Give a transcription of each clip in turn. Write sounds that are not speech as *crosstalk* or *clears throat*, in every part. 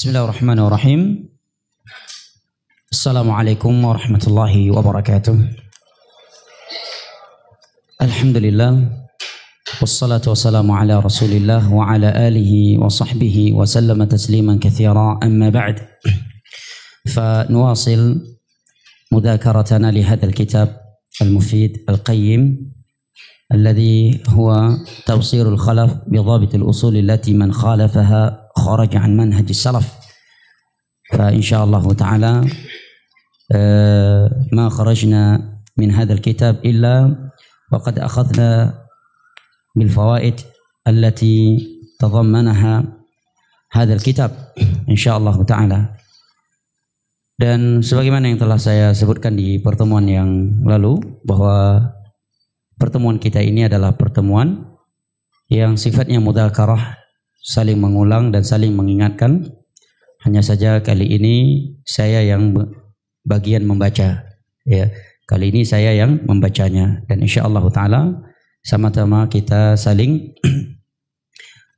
Bismillahirrahmanirrahim. Assalamualaikum warahmatullahi wabarakatuh. Alhamdulillah. Wassalatu wassalamu ala rasulillah wa ala alihi wa sahbihi wa sallama tasliman kathira amma ba'd. فنواصل مذاكرتنا لهذا الكتاب المفيد القيم الذي هو تبصير الخلف بضابط الأصول التي من خالفها kharaja an manhaj salaf fa insyaallah taala ma kharajna min hadzal kitab illa waqad akhadna bil fawaid allati tadammanaha hadzal kitab insyaallah taala dan sebagaimana yang telah saya sebutkan di pertemuan yang lalu bahwa pertemuan kita ini adalah pertemuan yang sifatnya mudzakarah saling mengulang dan saling mengingatkan. Hanya saja kali ini saya yang bagian membaca. Ya, kali ini saya yang membacanya dan insya Allah Taala sama-sama kita saling *clears throat*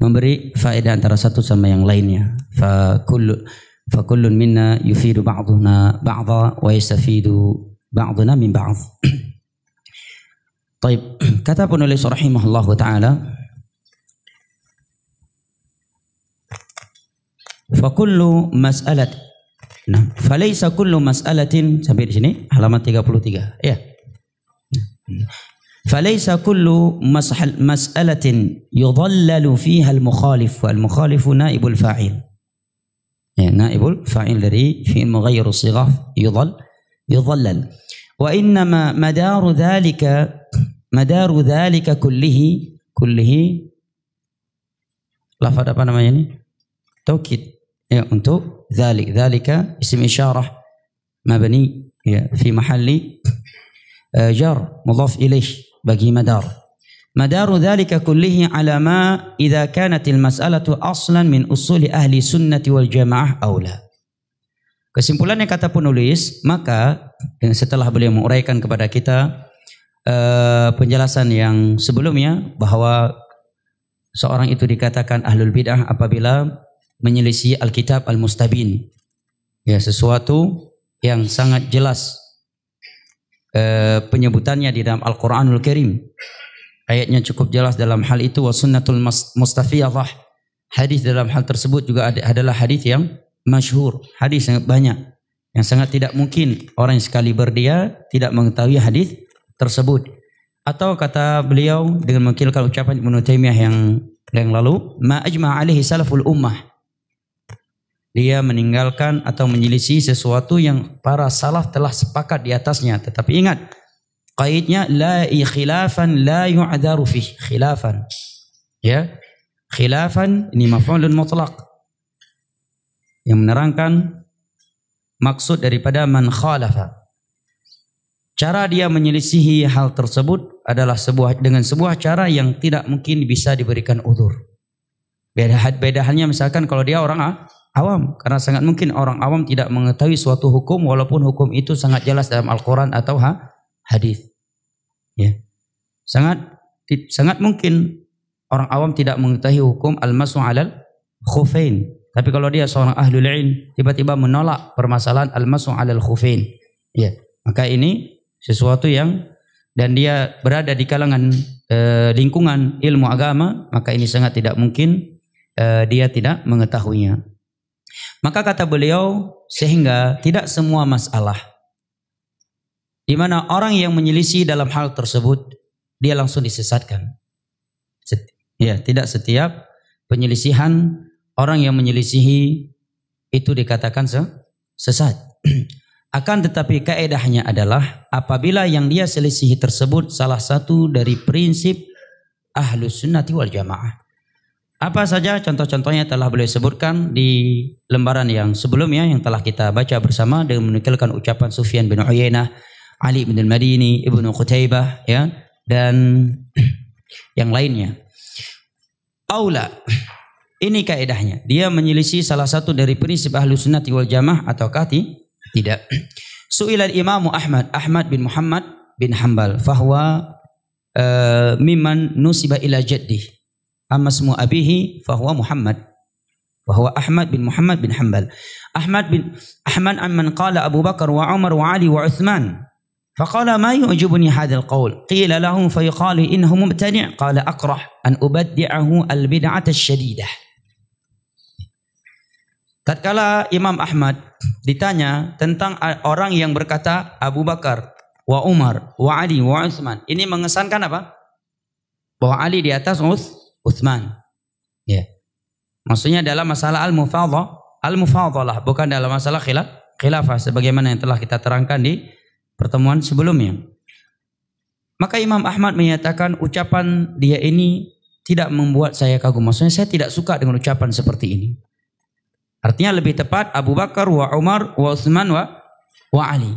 memberi faedah antara satu sama yang lainnya. Fa kullu fa kullun minna yufidu ba'duna ba'dha wa yastafidu ba'duna min ba'd. Baik, *clears throat* *clears throat* kata penulis rahimahullahu taala فكل مسألة نعم فليس كل مسألة سبير سني halaman تيغا ya فليس كل مسألة يضلل فيها المخالف والمخالف نائب الفاعل يعني نائب الفاعل الذي في مغير الصيغة يضل يضلل وإنما مدار ذلك مدار ذلك كله كله لفظ apa namanya ini توكيد ya untuk dzalik. Dzalika isim isyarah mabni ya fi mahalli uh, jar mudhaf ilaih bagi madar. Madaru dzalika kullihi ala ma idza kanat al mas'alatu aslan min usuli ahli sunnati wal jamaah aula. Kesimpulannya kata penulis, maka ya, setelah beliau menguraikan kepada kita uh, penjelasan yang sebelumnya bahwa seorang itu dikatakan ahlul bidah apabila menyelisih Alkitab Al-Mustabin. Ya, sesuatu yang sangat jelas eh, penyebutannya di dalam Al-Qur'anul Karim. Ayatnya cukup jelas dalam hal itu wa sunnatul Hadis dalam hal tersebut juga adalah hadis yang masyhur, hadis sangat banyak yang sangat tidak mungkin orang yang sekali berdia tidak mengetahui hadis tersebut. Atau kata beliau dengan mengkilkan ucapan Ibnu Taimiyah yang yang lalu, ma ajma alaihi salaful ummah dia meninggalkan atau menyelisih sesuatu yang para salaf telah sepakat di atasnya. Tetapi ingat, kaidnya la khilafan la yu'dharu fih khilafan. Ya. Khilafan ini maf'ulun mutlak Yang menerangkan maksud daripada man khalafa. Cara dia menyelisihi hal tersebut adalah sebuah dengan sebuah cara yang tidak mungkin bisa diberikan udur. Beda, beda halnya misalkan kalau dia orang ah, awam karena sangat mungkin orang awam tidak mengetahui suatu hukum walaupun hukum itu sangat jelas dalam Al-Qur'an atau hadis. Ya. Sangat sangat mungkin orang awam tidak mengetahui hukum al-masu 'alal khufain. Tapi kalau dia seorang ahlul ilm tiba-tiba menolak permasalahan al-masu 'alal khufain, ya. Maka ini sesuatu yang dan dia berada di kalangan eh, lingkungan ilmu agama, maka ini sangat tidak mungkin eh, dia tidak mengetahuinya. Maka kata beliau, sehingga tidak semua masalah di mana orang yang menyelisih dalam hal tersebut dia langsung disesatkan. ya, tidak setiap penyelisihan orang yang menyelisihi itu dikatakan se sesat. *clears throat* Akan tetapi kaedahnya adalah apabila yang dia selisihi tersebut salah satu dari prinsip ahlu sunnati wal jamaah. Apa saja contoh-contohnya telah boleh sebutkan di lembaran yang sebelumnya yang telah kita baca bersama dengan menukilkan ucapan Sufyan bin Uyainah, Ali bin Al-Madini, Ibnu Qutaibah ya dan *clears throat* yang lainnya. Aula ini kaidahnya. Dia menyelisih salah satu dari prinsip ahlu sunnati wal jamaah kati? tidak. *clears throat* Su'ilal imamu Ahmad, Ahmad bin Muhammad bin Hambal. Fahwa uh, eh, mimman nusiba ila jaddih Amma semua abihi fahuwa Muhammad. Bahwa Ahmad bin Muhammad bin Hanbal. Ahmad bin Ahmad amman qala Abu Bakar wa Umar wa Ali wa Uthman. فقال ما يعجبني هذا القول قيل له فيقال إنه مبتدع قال أكره أن أبدعه البدعة الشديدة Tatkala Imam Ahmad ditanya tentang orang yang berkata Abu Bakar, wa Umar, wa Ali, wa Utsman. Ini mengesankan apa? Bahwa Ali di atas Us, Uthman. Ya. Maksudnya dalam masalah al-mufadhalah, al-mufadhalah bukan dalam masalah khilaf khilafah sebagaimana yang telah kita terangkan di pertemuan sebelumnya. Maka Imam Ahmad menyatakan ucapan dia ini tidak membuat saya kagum. Maksudnya saya tidak suka dengan ucapan seperti ini. Artinya lebih tepat Abu Bakar wa Umar wa Utsman wa wa Ali.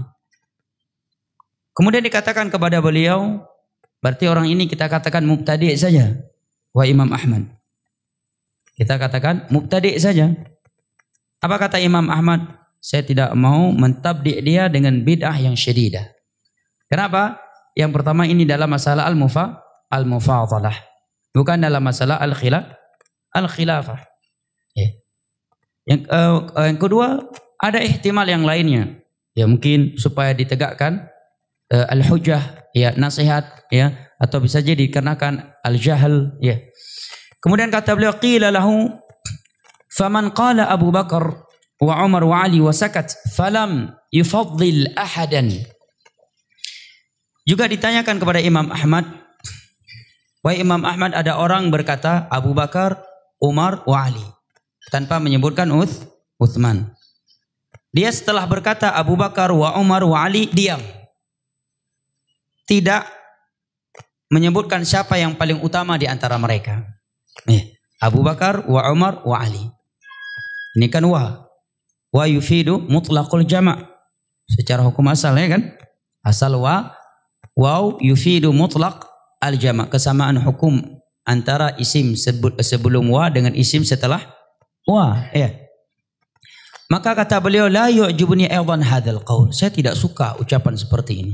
Kemudian dikatakan kepada beliau, berarti orang ini kita katakan mubtadi saja wa Imam Ahmad. Kita katakan mubtadi saja. Apa kata Imam Ahmad? Saya tidak mau mentabdi dia dengan bid'ah yang syadidah. Kenapa? Yang pertama ini dalam masalah al-mufa al-mufadalah. Bukan dalam masalah al-khilaf al-khilafah. Ya. Yang, uh, yang kedua ada ihtimal yang lainnya. Ya mungkin supaya ditegakkan uh, al-hujah ya nasihat ya atau bisa jadi dikarenakan al-jahl ya. Kemudian kata beliau qila lahu faman qala Abu Bakar wa Umar wa Ali wa sakat falam yufaddil ahadan. Juga ditanyakan kepada Imam Ahmad Wahai Imam Ahmad ada orang berkata Abu Bakar, Umar, wa Ali tanpa menyebutkan Uth, Uthman. Dia setelah berkata Abu Bakar wa Umar wa Ali diam tidak menyebutkan siapa yang paling utama di antara mereka. Eh, Abu Bakar, wa Umar, wa Ali. Ini kan wa. Wa yufidu mutlaqul jama' secara hukum asal ya kan? Asal wa wa yufidu mutlaq al jama' kesamaan hukum antara isim sebelum wa dengan isim setelah wa ya maka kata beliau la yu'jibuni aidan hadzal qaul saya tidak suka ucapan seperti ini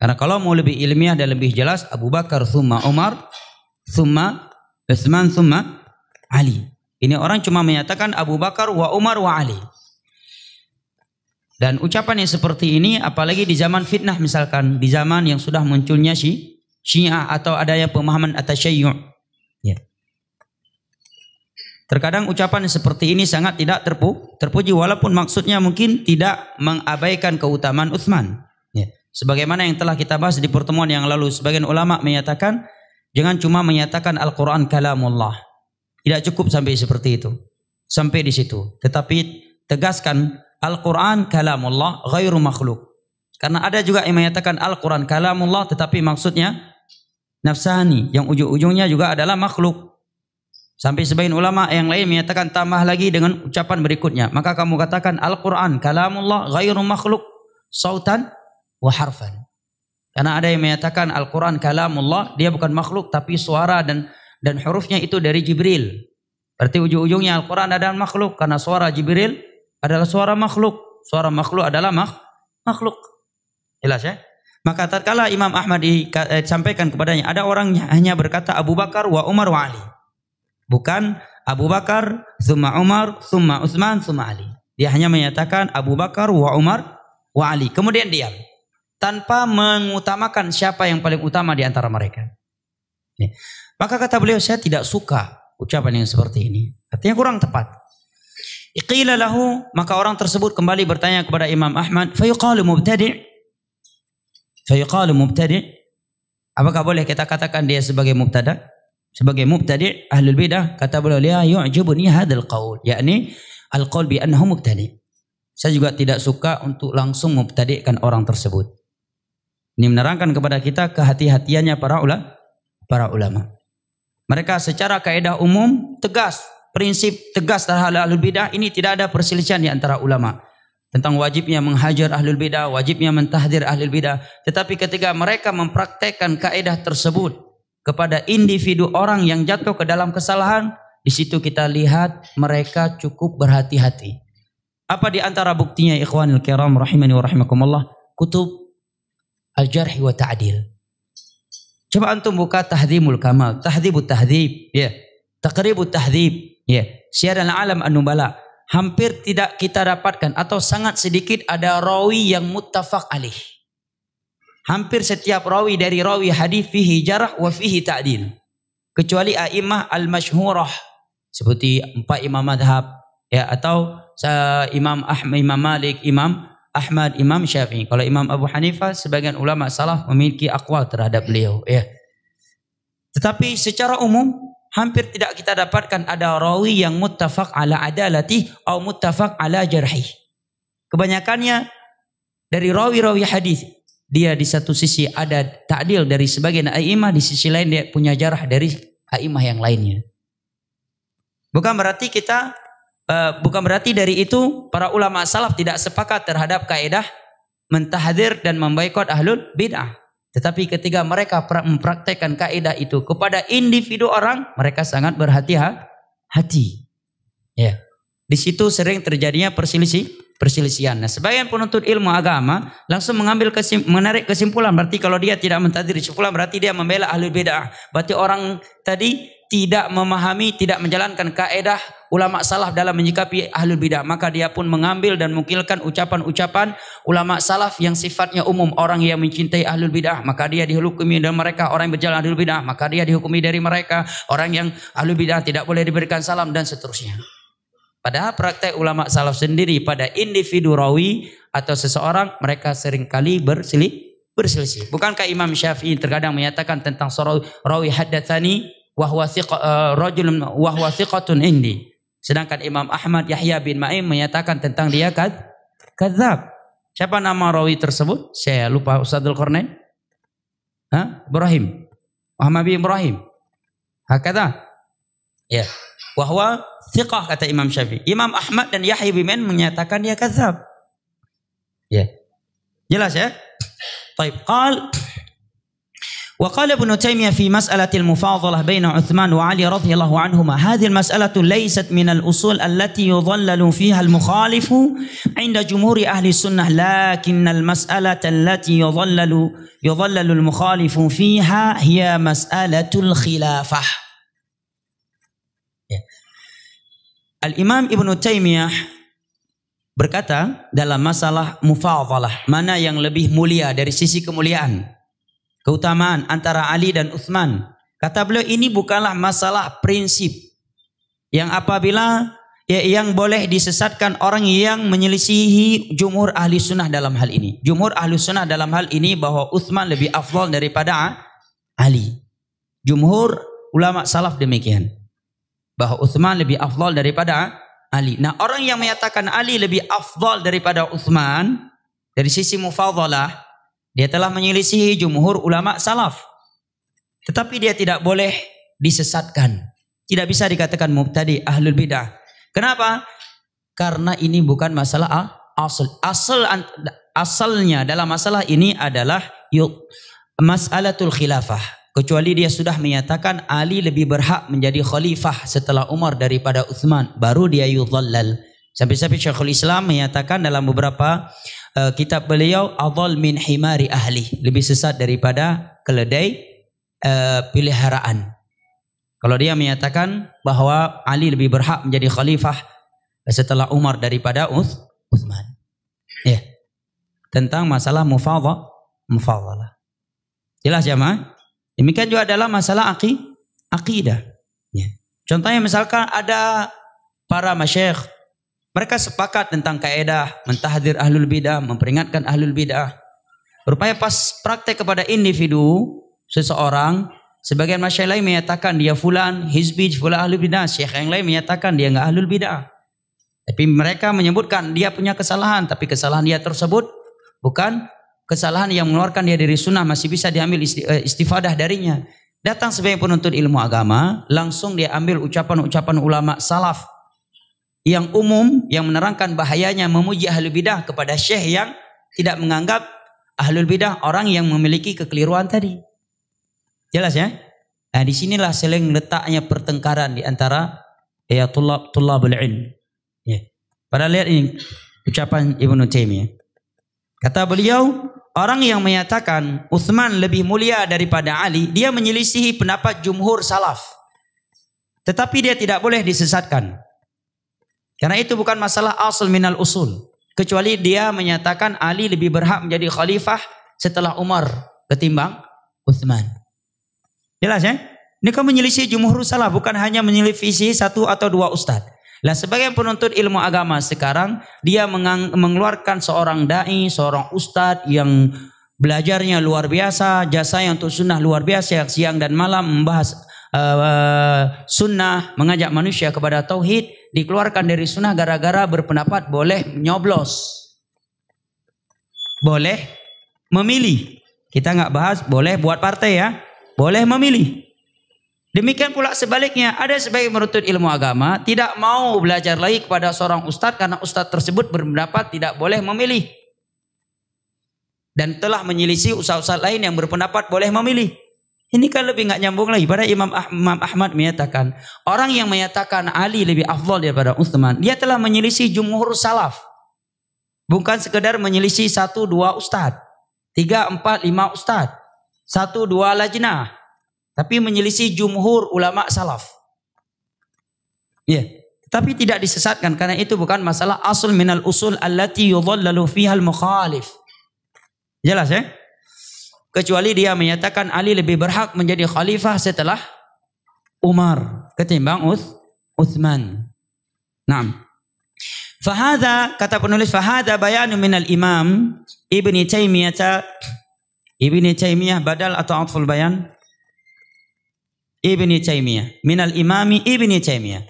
karena kalau mau lebih ilmiah dan lebih jelas Abu Bakar Suma, Umar Suma, Utsman Suma, Ali. Ini orang cuma menyatakan Abu Bakar wa Umar wa Ali. Dan ucapan yang seperti ini apalagi di zaman fitnah misalkan, di zaman yang sudah munculnya si Syiah atau adanya pemahaman atas Ya. Terkadang ucapan seperti ini sangat tidak terpu, terpuji walaupun maksudnya mungkin tidak mengabaikan keutamaan Utsman. Sebagaimana yang telah kita bahas di pertemuan yang lalu, sebagian ulama menyatakan jangan cuma menyatakan Al-Qur'an kalamullah. Tidak cukup sampai seperti itu. Sampai di situ. Tetapi tegaskan Al-Qur'an kalamullah ghairu makhluk. Karena ada juga yang menyatakan Al-Qur'an kalamullah tetapi maksudnya nafsani yang ujung-ujungnya juga adalah makhluk. Sampai sebagian ulama yang lain menyatakan tambah lagi dengan ucapan berikutnya. Maka kamu katakan Al-Quran kalamullah ghairu makhluk sautan wa harfan. Karena ada yang menyatakan Al-Quran kalamullah, dia bukan makhluk tapi suara dan dan hurufnya itu dari Jibril. Berarti ujung-ujungnya Al-Quran adalah makhluk karena suara Jibril adalah suara makhluk. Suara makhluk adalah mak makhluk. Jelas ya? Maka tatkala Imam Ahmad disampaikan eh, kepadanya, ada orang hanya berkata Abu Bakar wa Umar wa Ali. Bukan Abu Bakar, summa Umar, summa Utsman, summa Ali. Dia hanya menyatakan Abu Bakar wa Umar wa Ali. Kemudian diam tanpa mengutamakan siapa yang paling utama di antara mereka. Ya. Maka kata beliau saya tidak suka ucapan yang seperti ini. Artinya kurang tepat. Iqila lahu maka orang tersebut kembali bertanya kepada Imam Ahmad, fayuqalu mubtadi' fayuqalu mubtadi' Apakah boleh kita katakan dia sebagai mubtada? Sebagai mubtadi' ahlul bidah kata beliau ya yu'jibuni hadzal qaul, yakni al qaul bi annahu mubtadi'. Saya juga tidak suka untuk langsung mubtadi'kan orang tersebut. Ini menerangkan kepada kita kehati-hatiannya para ulama. Para ulama. Mereka secara kaidah umum tegas, prinsip tegas terhadap ahlul bidah ini tidak ada perselisihan di antara ulama tentang wajibnya menghajar ahlul bidah, wajibnya mentahdir ahlul bidah. Tetapi ketika mereka mempraktekkan kaidah tersebut kepada individu orang yang jatuh ke dalam kesalahan, di situ kita lihat mereka cukup berhati-hati. Apa di antara buktinya ikhwanul kiram rahimani wa rahimakumullah? Kutub al-jarh wa ta'dil. Coba antum buka Tahdhibul Kamal, Tahdhibut Tahdhib, ya. Yeah. Taqribut Tahdhib, ya. Yeah. Syiaran Alam An-Nubala. Hampir tidak kita dapatkan atau sangat sedikit ada rawi yang muttafaq alih. Hampir setiap rawi dari rawi hadis fihi jarah wa fihi ta'dil. Kecuali a'immah al-masyhurah seperti empat imam madhab ya atau uh, Imam Ahmad, Imam Malik, Imam Ahmad, Imam Syafi'i. Kalau Imam Abu Hanifah sebagian ulama salaf memiliki akwal terhadap beliau, ya. Tetapi secara umum hampir tidak kita dapatkan ada rawi yang muttafaq ala adalati atau muttafaq ala jarhi. Kebanyakannya dari rawi-rawi hadis dia di satu sisi ada takdil dari sebagian a'imah, di sisi lain dia punya jarah dari a'imah yang lainnya. Bukan berarti kita Eh, bukan berarti dari itu para ulama salaf tidak sepakat terhadap kaedah mentahdir dan membaikot ahlul bid'ah. Tetapi ketika mereka mempraktekkan kaidah itu kepada individu orang, mereka sangat berhati-hati. Ya. Di situ sering terjadinya perselisih, perselisihan. Nah, sebagian penuntut ilmu agama langsung mengambil kesim, menarik kesimpulan. Berarti kalau dia tidak mentadiri kesimpulan, berarti dia membela ahlul bid'ah. Berarti orang tadi tidak memahami, tidak menjalankan kaidah ulama salaf dalam menyikapi ahlul bidah maka dia pun mengambil dan mengkilkan ucapan-ucapan ulama salaf yang sifatnya umum orang yang mencintai ahlul bidah maka dia dihukumi dan mereka orang yang berjalan ahlul bidah maka dia dihukumi dari mereka orang yang ahlul bidah tidak boleh diberikan salam dan seterusnya padahal praktek ulama salaf sendiri pada individu rawi atau seseorang mereka seringkali berselisih berselisih. Bukankah Imam Syafi'i terkadang menyatakan tentang rawi haddatsani wa huwa thiqa uh, rajulun wa huwa thiqatun indi. Sedangkan Imam Ahmad Yahya bin Ma'im menyatakan tentang dia kad kadzab. Siapa nama rawi tersebut? Saya lupa Ustadzul Qarnain. Hah? Ibrahim. Muhammad bin Ibrahim. Hakata. Ya. Wahwa thiqah kata Imam Syafi'i. Imam Ahmad dan Yahya bin Ma'in menyatakan dia kadzab. Ya. Jelas ya? Taib qal وقال ابن تيمية في مسألة المفاضلة بين عثمان وعلي رضي الله عنهما هذه المسألة ليست من الأصول التي يضلل فيها المخالف عند جمهور أهل السنة لكن المسألة التي يضلل يضلل المخالف فيها هي مسألة الخلافة الإمام ابن تيمية berkata dalam masalah mufadalah mana yang lebih mulia dari sisi kemuliaan keutamaan antara Ali dan Uthman, Kata beliau ini bukanlah masalah prinsip yang apabila ya, yang boleh disesatkan orang yang menyelisihi jumhur ahli sunnah dalam hal ini. Jumhur ahli sunnah dalam hal ini bahwa Uthman lebih afdol daripada Ali. Jumhur ulama salaf demikian. Bahwa Uthman lebih afdol daripada Ali. Nah, orang yang menyatakan Ali lebih afdol daripada Uthman dari sisi mufadhalah dia telah menyelisihi jumhur ulama salaf. Tetapi dia tidak boleh disesatkan. Tidak bisa dikatakan mubtadi ahlul bidah. Kenapa? Karena ini bukan masalah asal. Asal asalnya dalam masalah ini adalah yuk masalatul khilafah. Kecuali dia sudah menyatakan Ali lebih berhak menjadi khalifah setelah Umar daripada Uthman. Baru dia yudhallal. Sampai-sampai Syekhul Islam menyatakan dalam beberapa uh, kitab beliau al min himari ahli, lebih sesat daripada keledai uh, peliharaan. Kalau dia menyatakan bahwa Ali lebih berhak menjadi khalifah setelah Umar daripada Uth, Uthman. Ya. Yeah. Tentang masalah mufadha, mufadhalah. Jelas jemaah? Demikian juga adalah masalah aki, akidah. Ya. Yeah. Contohnya misalkan ada para masyayikh mereka sepakat tentang kaedah, mentahdir ahlul bidah, memperingatkan ahlul bidah. Rupanya pas praktek kepada individu, seseorang, sebagian masyarakat lain menyatakan dia fulan, hizbi, fulan ahlul bidah. Syekh yang lain menyatakan dia nggak ahlul bidah. Tapi mereka menyebutkan dia punya kesalahan, tapi kesalahan dia tersebut bukan kesalahan yang mengeluarkan dia dari sunnah masih bisa diambil eh, istifadah darinya. Datang sebagai penuntut ilmu agama, langsung dia ambil ucapan-ucapan ulama salaf yang umum yang menerangkan bahayanya memuji ahlul bidah kepada syekh yang tidak menganggap ahlul bidah orang yang memiliki kekeliruan tadi. Jelas ya? Nah, disinilah seling letaknya pertengkaran di antara ya tulab tulabul ilm. Ya. Pada lihat ini ucapan Ibnu Taimiyah. Kata beliau, orang yang menyatakan Utsman lebih mulia daripada Ali, dia menyelisihi pendapat jumhur salaf. Tetapi dia tidak boleh disesatkan. Karena itu bukan masalah asal minal usul. Kecuali dia menyatakan Ali lebih berhak menjadi khalifah setelah Umar ketimbang Uthman. Jelas ya? Ini kan menyelisih jumhur salah. Bukan hanya menyelisih satu atau dua ustadz. Lah sebagian penuntut ilmu agama sekarang dia mengeluarkan seorang dai, seorang ustadz yang belajarnya luar biasa, jasa yang untuk sunnah luar biasa siang dan malam membahas Eh, sunnah, mengajak manusia kepada tauhid, dikeluarkan dari sunnah gara-gara berpendapat boleh nyoblos. Boleh memilih. Kita nggak bahas boleh buat partai ya. Boleh memilih. Demikian pula sebaliknya, ada sebagian menuntut ilmu agama tidak mau belajar lagi kepada seorang ustadz karena ustadz tersebut berpendapat tidak boleh memilih. Dan telah menyelisih usaha-usaha lain yang berpendapat boleh memilih. Ini kan lebih nggak nyambung lagi. Pada Imam, Ahmad menyatakan, orang yang menyatakan Ali lebih afdol daripada Utsman, dia telah menyelisih jumhur salaf. Bukan sekedar menyelisih satu dua ustad, tiga empat lima ustad, satu dua lajnah, tapi menyelisih jumhur ulama salaf. Iya. Yeah. Tapi tidak disesatkan karena itu bukan masalah asul minal usul allati yudhallalu fiha al-mukhalif. Jelas ya? Kecuali dia menyatakan Ali lebih berhak menjadi khalifah setelah Umar ketimbang Uth, Uthman. Naam. Fahada kata penulis fahada bayanu minal imam Ibni Taimiyah Ibni Taimiyah badal atau atful bayan Ibni Taimiyah minal imami Ibni Taimiyah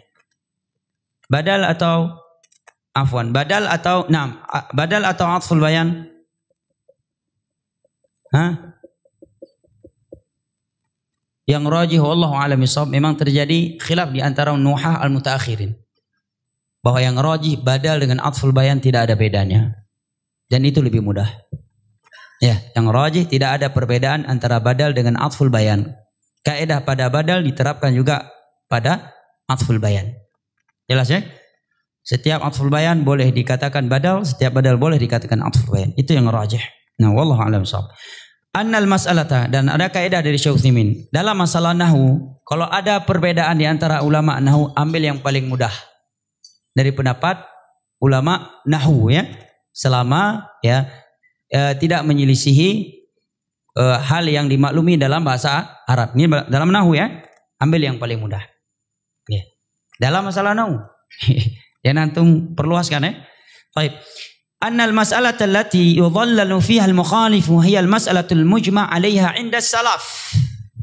badal atau afwan badal atau nam badal atau atful bayan Hah? yang rajih wallahu alam memang terjadi khilaf di antara nuhah al mutaakhirin bahwa yang rajih badal dengan atful bayan tidak ada bedanya dan itu lebih mudah ya yang rajih tidak ada perbedaan antara badal dengan atful bayan kaidah pada badal diterapkan juga pada atful bayan jelas ya setiap atful bayan boleh dikatakan badal setiap badal boleh dikatakan atful bayan itu yang rajih nah wallahu alam Annal mas'alata dan ada kaidah dari Syekh Utsaimin. Dalam masalah Nahu, kalau ada perbedaan di antara ulama Nahu ambil yang paling mudah. Dari pendapat ulama Nahu ya, selama ya e, tidak menyelisihi e, hal yang dimaklumi dalam bahasa Arab. Ini dalam Nahu ya, ambil yang paling mudah. Ya. Dalam masalah Nahu *laughs* ya antum perluaskan ya. Baik. أن المسألة التي يضلل فيها المخالف هي المسألة المجمع عليها عند السلف.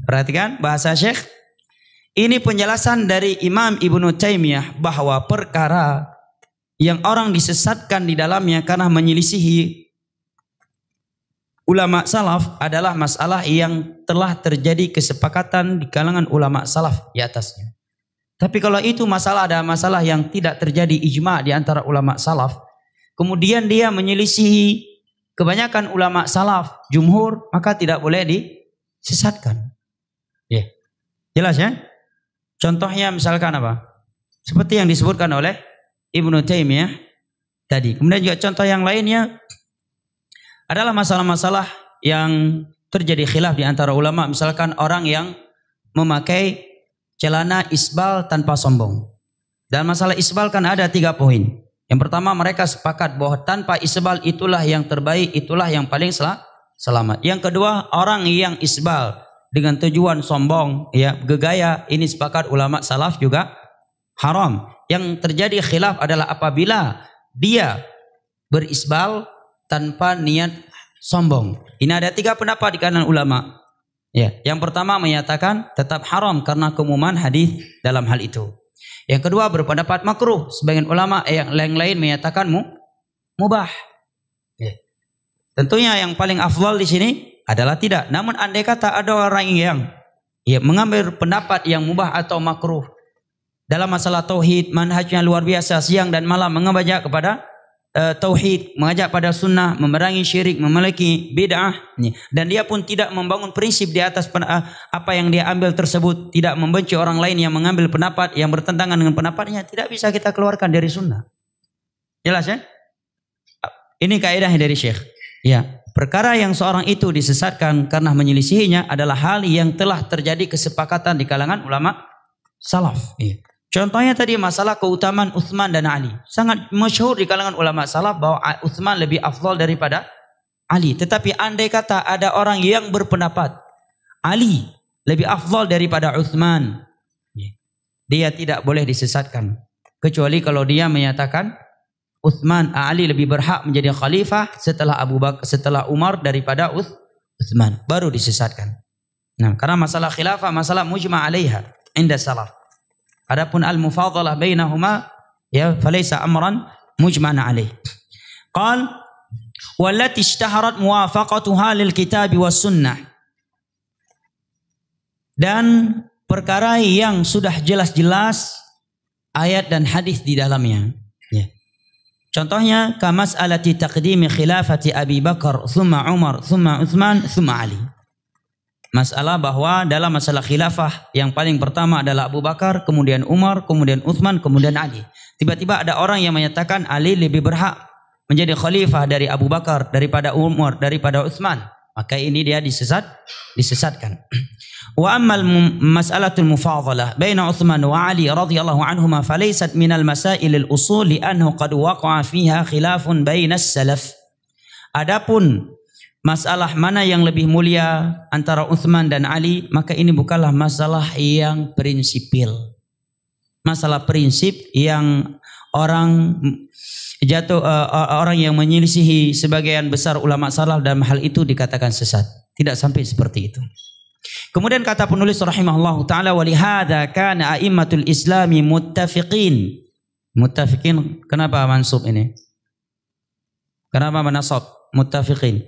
Perhatikan bahasa Syekh. Ini penjelasan dari Imam Ibnu Taimiyah bahwa perkara yang orang disesatkan di dalamnya karena menyelisihi ulama salaf adalah masalah yang telah terjadi kesepakatan di kalangan ulama salaf di atasnya. Tapi kalau itu masalah ada masalah yang tidak terjadi ijma di antara ulama salaf, kemudian dia menyelisihi kebanyakan ulama salaf, jumhur, maka tidak boleh disesatkan. Ya. Jelas ya? Contohnya misalkan apa? Seperti yang disebutkan oleh Ibnu Taimiyah tadi. Kemudian juga contoh yang lainnya adalah masalah-masalah yang terjadi khilaf di antara ulama, misalkan orang yang memakai celana isbal tanpa sombong. Dan masalah isbal kan ada tiga poin. Yang pertama mereka sepakat bahwa tanpa isbal itulah yang terbaik, itulah yang paling sel selamat. Yang kedua orang yang isbal dengan tujuan sombong, ya gegaya ini sepakat ulama salaf juga haram. Yang terjadi khilaf adalah apabila dia berisbal tanpa niat sombong. Ini ada tiga pendapat di kalangan ulama. Ya, yang pertama menyatakan tetap haram karena keumuman hadis dalam hal itu. Yang kedua berpendapat makruh. Sebagian ulama yang lain-lain menyatakan mu, mubah. Ya. Tentunya yang paling afdal di sini adalah tidak. Namun andai kata ada orang yang ya, mengambil pendapat yang mubah atau makruh dalam masalah tauhid manhajnya luar biasa siang dan malam mengembajak kepada uh, tauhid, mengajak pada sunnah, memerangi syirik, memiliki bid'ah dan dia pun tidak membangun prinsip di atas uh, apa yang dia ambil tersebut, tidak membenci orang lain yang mengambil pendapat yang bertentangan dengan pendapatnya, tidak bisa kita keluarkan dari sunnah. Jelas ya? Ini kaidah dari Syekh. Ya, perkara yang seorang itu disesatkan karena menyelisihinya adalah hal yang telah terjadi kesepakatan di kalangan ulama salaf. Iya. Contohnya tadi masalah keutamaan Uthman dan Ali. Sangat masyhur di kalangan ulama salaf bahwa Uthman lebih afdol daripada Ali. Tetapi andai kata ada orang yang berpendapat Ali lebih afdol daripada Uthman. Ya, dia tidak boleh disesatkan. Kecuali kalau dia menyatakan Uthman Ali lebih berhak menjadi khalifah setelah Abu Bakar setelah Umar daripada Uth, Uthman baru disesatkan. Nah, karena masalah khilafah masalah mujma alaiha indah salaf. Adapun al-mufadalah bainahuma ya falaysa amran mujma'an alaih. Qal wallati ishtaharat muwafaqatuha lil kitab was sunnah. Dan perkara yang sudah jelas-jelas ayat dan hadis di dalamnya. Ya. Contohnya kamas alati taqdimi khilafati Abi Bakar, thumma Umar, thumma Uthman, thumma Ali masalah bahwa dalam masalah khilafah yang paling pertama adalah Abu Bakar, kemudian Umar, kemudian Uthman, kemudian Ali. Tiba-tiba ada orang yang menyatakan Ali lebih berhak menjadi khalifah dari Abu Bakar, daripada Umar, daripada Uthman. Maka ini dia disesat, disesatkan. *clears throat* Wa ammal mas'alatul mufadhalah baina Uthman wa Ali radhiyallahu anhuma falaysat minal masailil usul li'annahu qad waqa'a fiha khilafun bainas salaf. Adapun masalah mana yang lebih mulia antara Uthman dan Ali, maka ini bukanlah masalah yang prinsipil. Masalah prinsip yang orang jatuh uh, orang yang menyelisihi sebagian besar ulama salaf dalam hal itu dikatakan sesat. Tidak sampai seperti itu. Kemudian kata penulis rahimahullah taala walihada kana a'immatul islami muttafiqin. Muttafiqin kenapa mansub ini? Kenapa menasab Muttafiqin.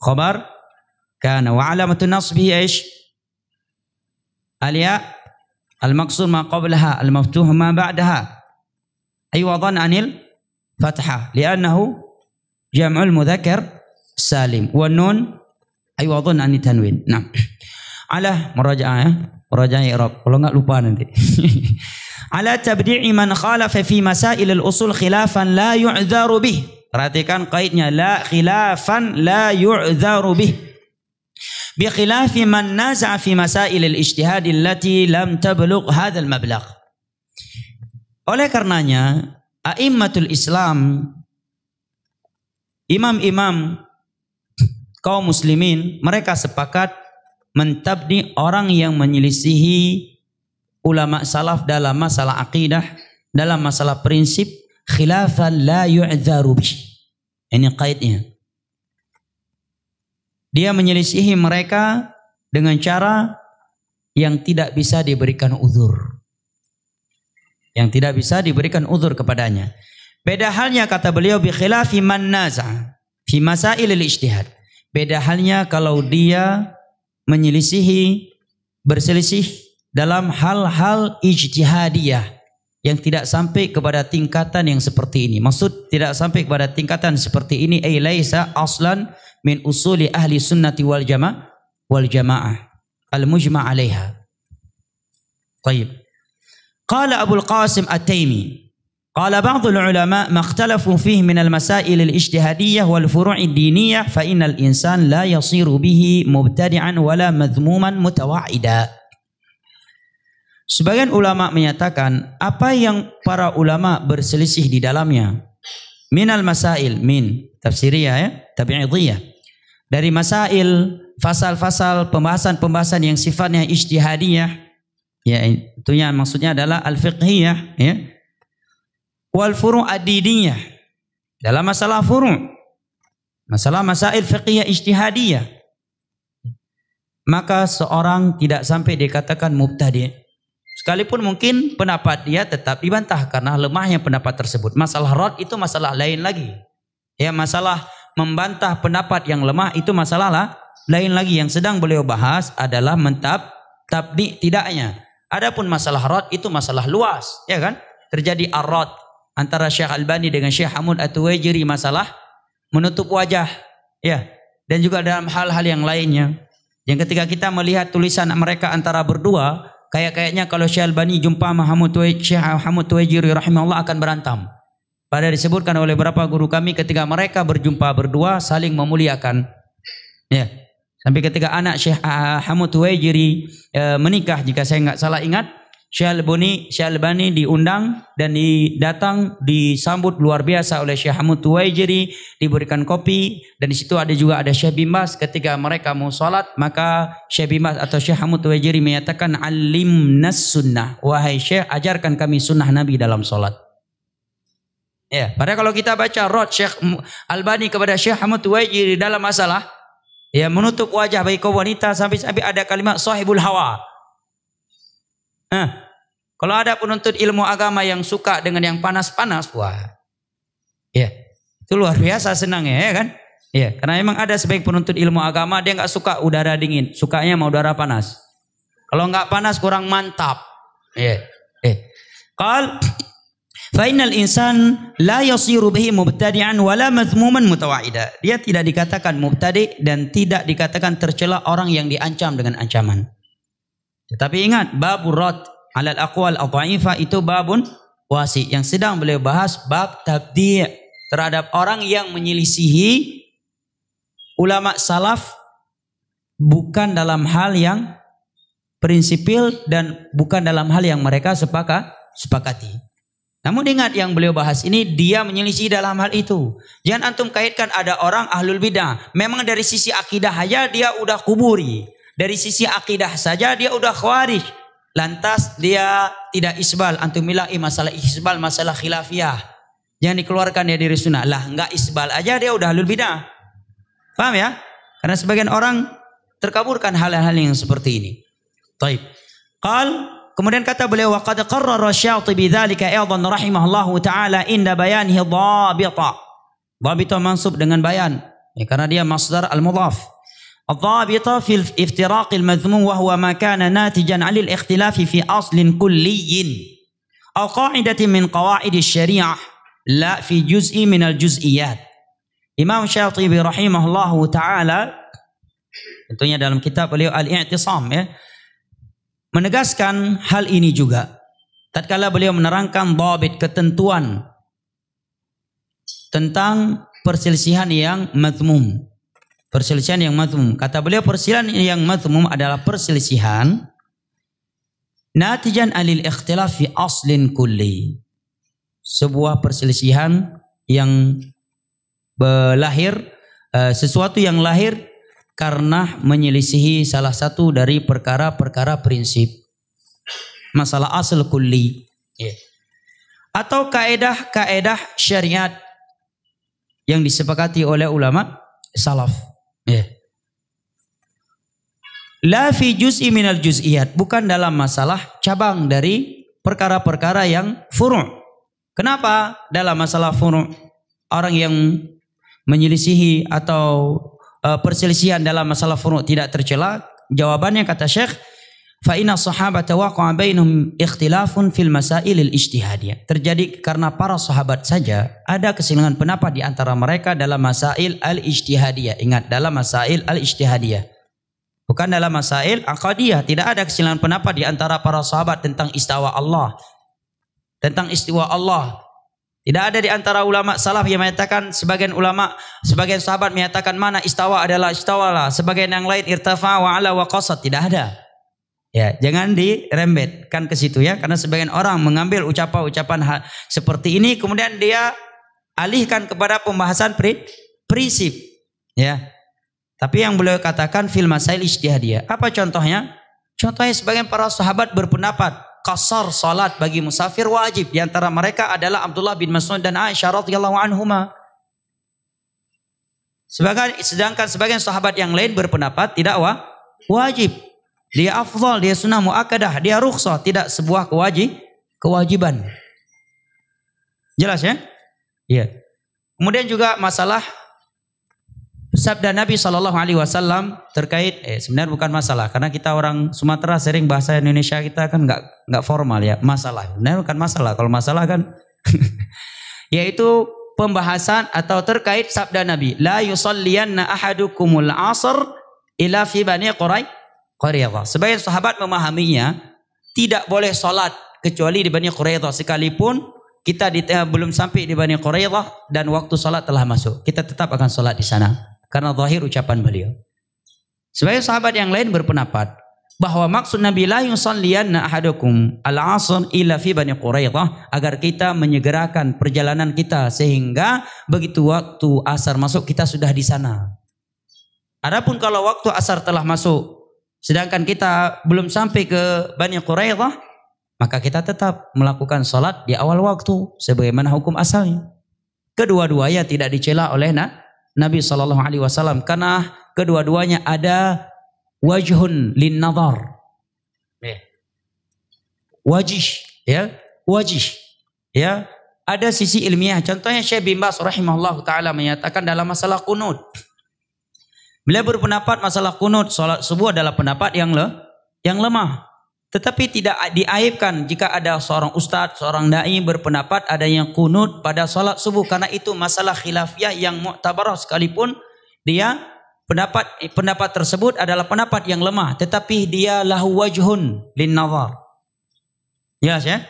خبر كان وعلامة نصبه ايش؟ الياء المقصود ما قبلها المفتوح ما بعدها أي أيوة عن الفتحة لأنه جمع المذكر السالم والنون أي أيوة عن التنوين نعم على مراجعة مراجعة إعراب kalau nggak lupa على تبديع من خالف في مسائل الأصول خلافا لا يعذر به Perhatikan kaitnya la khilafan la yu'dzaru bih. Bi khilafi man naza'a fi masail al-ijtihad allati lam tablugh hadzal mablagh. Oleh karenanya, a'immatul Islam imam-imam kaum muslimin mereka sepakat mentabdi orang yang menyelisihi ulama salaf dalam masalah akidah, dalam masalah prinsip khilafan la yu'dzaru Ini kaidnya. Dia menyelisihi mereka dengan cara yang tidak bisa diberikan uzur. Yang tidak bisa diberikan uzur kepadanya. Beda halnya kata beliau bi khilafi man naza fi masailil ijtihad. Beda halnya kalau dia menyelisihi berselisih dalam hal-hal ijtihadiyah yang tidak sampai kepada tingkatan yang seperti ini. Maksud tidak sampai kepada tingkatan seperti ini ai laisa aslan min usuli ahli sunnati wal jamaah wal jamaah al mujma' alaiha. Baik. Qala Abu Al-Qasim At-Taimi قال بعض العلماء ما اختلفوا فيه من المسائل الاجتهادية والفروع الدينية فإن الإنسان لا يصير به مبتدعا ولا مذموما متوعدا Sebagian ulama menyatakan apa yang para ulama berselisih di dalamnya. Minal masail min tafsiriyah ya, tabi'idiyah. Dari masail, fasal-fasal, pembahasan-pembahasan yang sifatnya ijtihadiyah. Ya, yang maksudnya adalah al-fiqhiyah ya. Wal furu' adidiyah. Dalam masalah furu' masalah masail fiqhiyah ijtihadiyah. Maka seorang tidak sampai dikatakan mubtadi'. Sekalipun mungkin pendapat dia tetap dibantah karena lemahnya pendapat tersebut. Masalah rod itu masalah lain lagi. Ya masalah membantah pendapat yang lemah itu masalah lah. lain lagi. Yang sedang beliau bahas adalah mentab tabdi tidaknya. Adapun masalah rod itu masalah luas, ya kan? Terjadi arad antara Syekh Albani dengan Syekh Hamud Atuwajiri masalah menutup wajah, ya. Dan juga dalam hal-hal yang lainnya. Yang ketika kita melihat tulisan mereka antara berdua, Kayak kayaknya kalau Syekh Albani jumpa Muhammad Syekh Muhammad Tuwajiri rahimahullah akan berantam. Pada disebutkan oleh beberapa guru kami ketika mereka berjumpa berdua saling memuliakan. Ya. Sampai ketika anak Syekh ah, Hamud Tuwajiri e, eh, menikah jika saya nggak salah ingat Syalbuni Syalbani diundang dan didatang disambut luar biasa oleh Syekh Hamud Wajiri, diberikan kopi dan di situ ada juga ada Syekh Bimbas ketika mereka mau salat maka Syekh Bimbas atau Syekh Hamud Wajiri menyatakan alim sunnah wahai Syekh ajarkan kami sunnah Nabi dalam salat ya padahal kalau kita baca rot Syekh Albani kepada Syekh Hamud Wajiri dalam masalah ya menutup wajah bagi kaum wanita sampai sampai ada kalimat sahibul hawa Nah, kalau ada penuntut ilmu agama yang suka dengan yang panas-panas, wah. Ya, itu luar biasa senangnya ya kan? Ya, karena emang ada sebaik penuntut ilmu agama dia nggak suka udara dingin, sukanya mau udara panas. Kalau nggak panas kurang mantap. Ya. Eh. Qal Fainal insan la yasiru bihi mubtadi'an wala mazmuman mutawa'ida. Dia tidak dikatakan mubtadi dan tidak dikatakan tercela orang yang diancam dengan ancaman. Tetapi ingat babu rad alal aqwal adha'ifa itu babun wasi yang sedang beliau bahas bab tabdi' terhadap orang yang menyelisihi ulama salaf bukan dalam hal yang prinsipil dan bukan dalam hal yang mereka sepakat sepakati. Namun ingat yang beliau bahas ini dia menyelisih dalam hal itu. Jangan antum kaitkan ada orang ahlul bidah. Memang dari sisi akidah aja dia udah kuburi. Dari sisi akidah saja dia udah khawarij. Lantas dia tidak isbal. Antum masalah isbal, masalah khilafiyah. yang dikeluarkan dia dari sunnah. Lah nggak isbal aja dia udah halul bidah. Paham ya? Karena sebagian orang terkaburkan hal-hal yang seperti ini. Taib. Qal Kemudian kata beliau waqad qarrara Syatibi dzalika aidan rahimahullahu taala inda bayanihi dhabita. Dhabita mansub dengan bayan. Ya, karena dia masdar al-mudhaf. الضابطة في افتراق المذموم وهو ما كان ناتجا عن الاختلاف في أصل كلي أو قاعدة من قواعد الشريعة لا في جزء من الجزئيات إمام Imam Syatibi الله تعالى tentunya dalam kitab beliau Al-I'tisam ya menegaskan hal ini juga tatkala beliau menerangkan dhabit ketentuan tentang perselisihan yang mazmum Perselisihan yang matum, Kata beliau perselisihan yang matum adalah perselisihan natijan alil ikhtilaf fi aslin kulli. Sebuah perselisihan yang lahir eh, sesuatu yang lahir karena menyelisihi salah satu dari perkara-perkara prinsip. Masalah asal kulli. Ya. Atau kaedah-kaedah syariat yang disepakati oleh ulama salaf. Ya. Yeah. La fi juz'i minal juz'iyat. Bukan dalam masalah cabang dari perkara-perkara yang furu'. Kenapa dalam masalah furu' orang yang menyelisihi atau eh, perselisihan dalam masalah furu' tidak tercela? Jawabannya kata Syekh, Faina Sahabat sahabata waqa'a ikhtilafun fil masailil ijtihadiyah. Terjadi karena para sahabat saja ada kesenangan pendapat di antara mereka dalam masail al-ijtihadiyah. Ingat dalam masail al-ijtihadiyah. Bukan dalam masail akadiyah. Tidak ada kesenangan pendapat di antara para sahabat tentang istawa Allah. Tentang istiwa Allah. Tidak ada di antara ulama salaf yang menyatakan sebagian ulama, sebagian sahabat menyatakan mana istawa adalah istawalah. Sebagian yang lain irtafa wa ala wa qasad. Tidak ada. Ya, jangan dirembetkan ke situ ya karena sebagian orang mengambil ucapan-ucapan seperti ini kemudian dia alihkan kepada pembahasan pri prinsip ya. Tapi yang beliau katakan fil masail ijtihadiyah. Apa contohnya? Contohnya sebagian para sahabat berpendapat kasar salat bagi musafir wajib. Di antara mereka adalah Abdullah bin Mas'ud dan Aisyah radhiyallahu anhuma. Sebagai sedangkan sebagian sahabat yang lain berpendapat tidak wajib. Dia afdal, dia sunnah muakkadah, dia rukhsah, tidak sebuah kewajib, kewajiban. Jelas ya? Iya. Kemudian juga masalah sabda Nabi Shallallahu Alaihi Wasallam terkait eh, sebenarnya bukan masalah karena kita orang Sumatera sering bahasa Indonesia kita kan nggak nggak formal ya masalah Nah, bukan masalah kalau masalah kan *laughs* yaitu pembahasan atau terkait sabda Nabi la yusalliyanna ahadukumul asr ila fi bani qurai Quraidah. Sebagian sahabat memahaminya tidak boleh sholat kecuali di Bani Quraidah sekalipun kita di, eh, belum sampai di Bani Quraidah dan waktu sholat telah masuk. Kita tetap akan sholat di sana karena zahir ucapan beliau. Sebagian sahabat yang lain berpendapat bahwa maksud Nabi la yusalliyanna ahadukum al-asr illa fi Bani Quraidah agar kita menyegerakan perjalanan kita sehingga begitu waktu asar masuk kita sudah di sana. Adapun kalau waktu asar telah masuk sedangkan kita belum sampai ke Bani Quraidah, maka kita tetap melakukan salat di awal waktu sebagaimana hukum asalnya. Kedua-duanya tidak dicela oleh Nabi sallallahu Alaihi Wasallam karena kedua-duanya ada wajhun lin nazar. Iya. Wajih, ya, wajih, ya. Ada sisi ilmiah. Contohnya Syekh bin Bas rahimahullah taala menyatakan dalam masalah kunut. Beliau berpendapat masalah kunut salat subuh adalah pendapat yang le, yang lemah. Tetapi tidak diaibkan jika ada seorang ustadz, seorang dai berpendapat ada yang kunut pada salat subuh karena itu masalah khilafiyah yang mu'tabarah sekalipun dia pendapat pendapat tersebut adalah pendapat yang lemah tetapi dia lahu wajhun lin nazar. Jelas ya?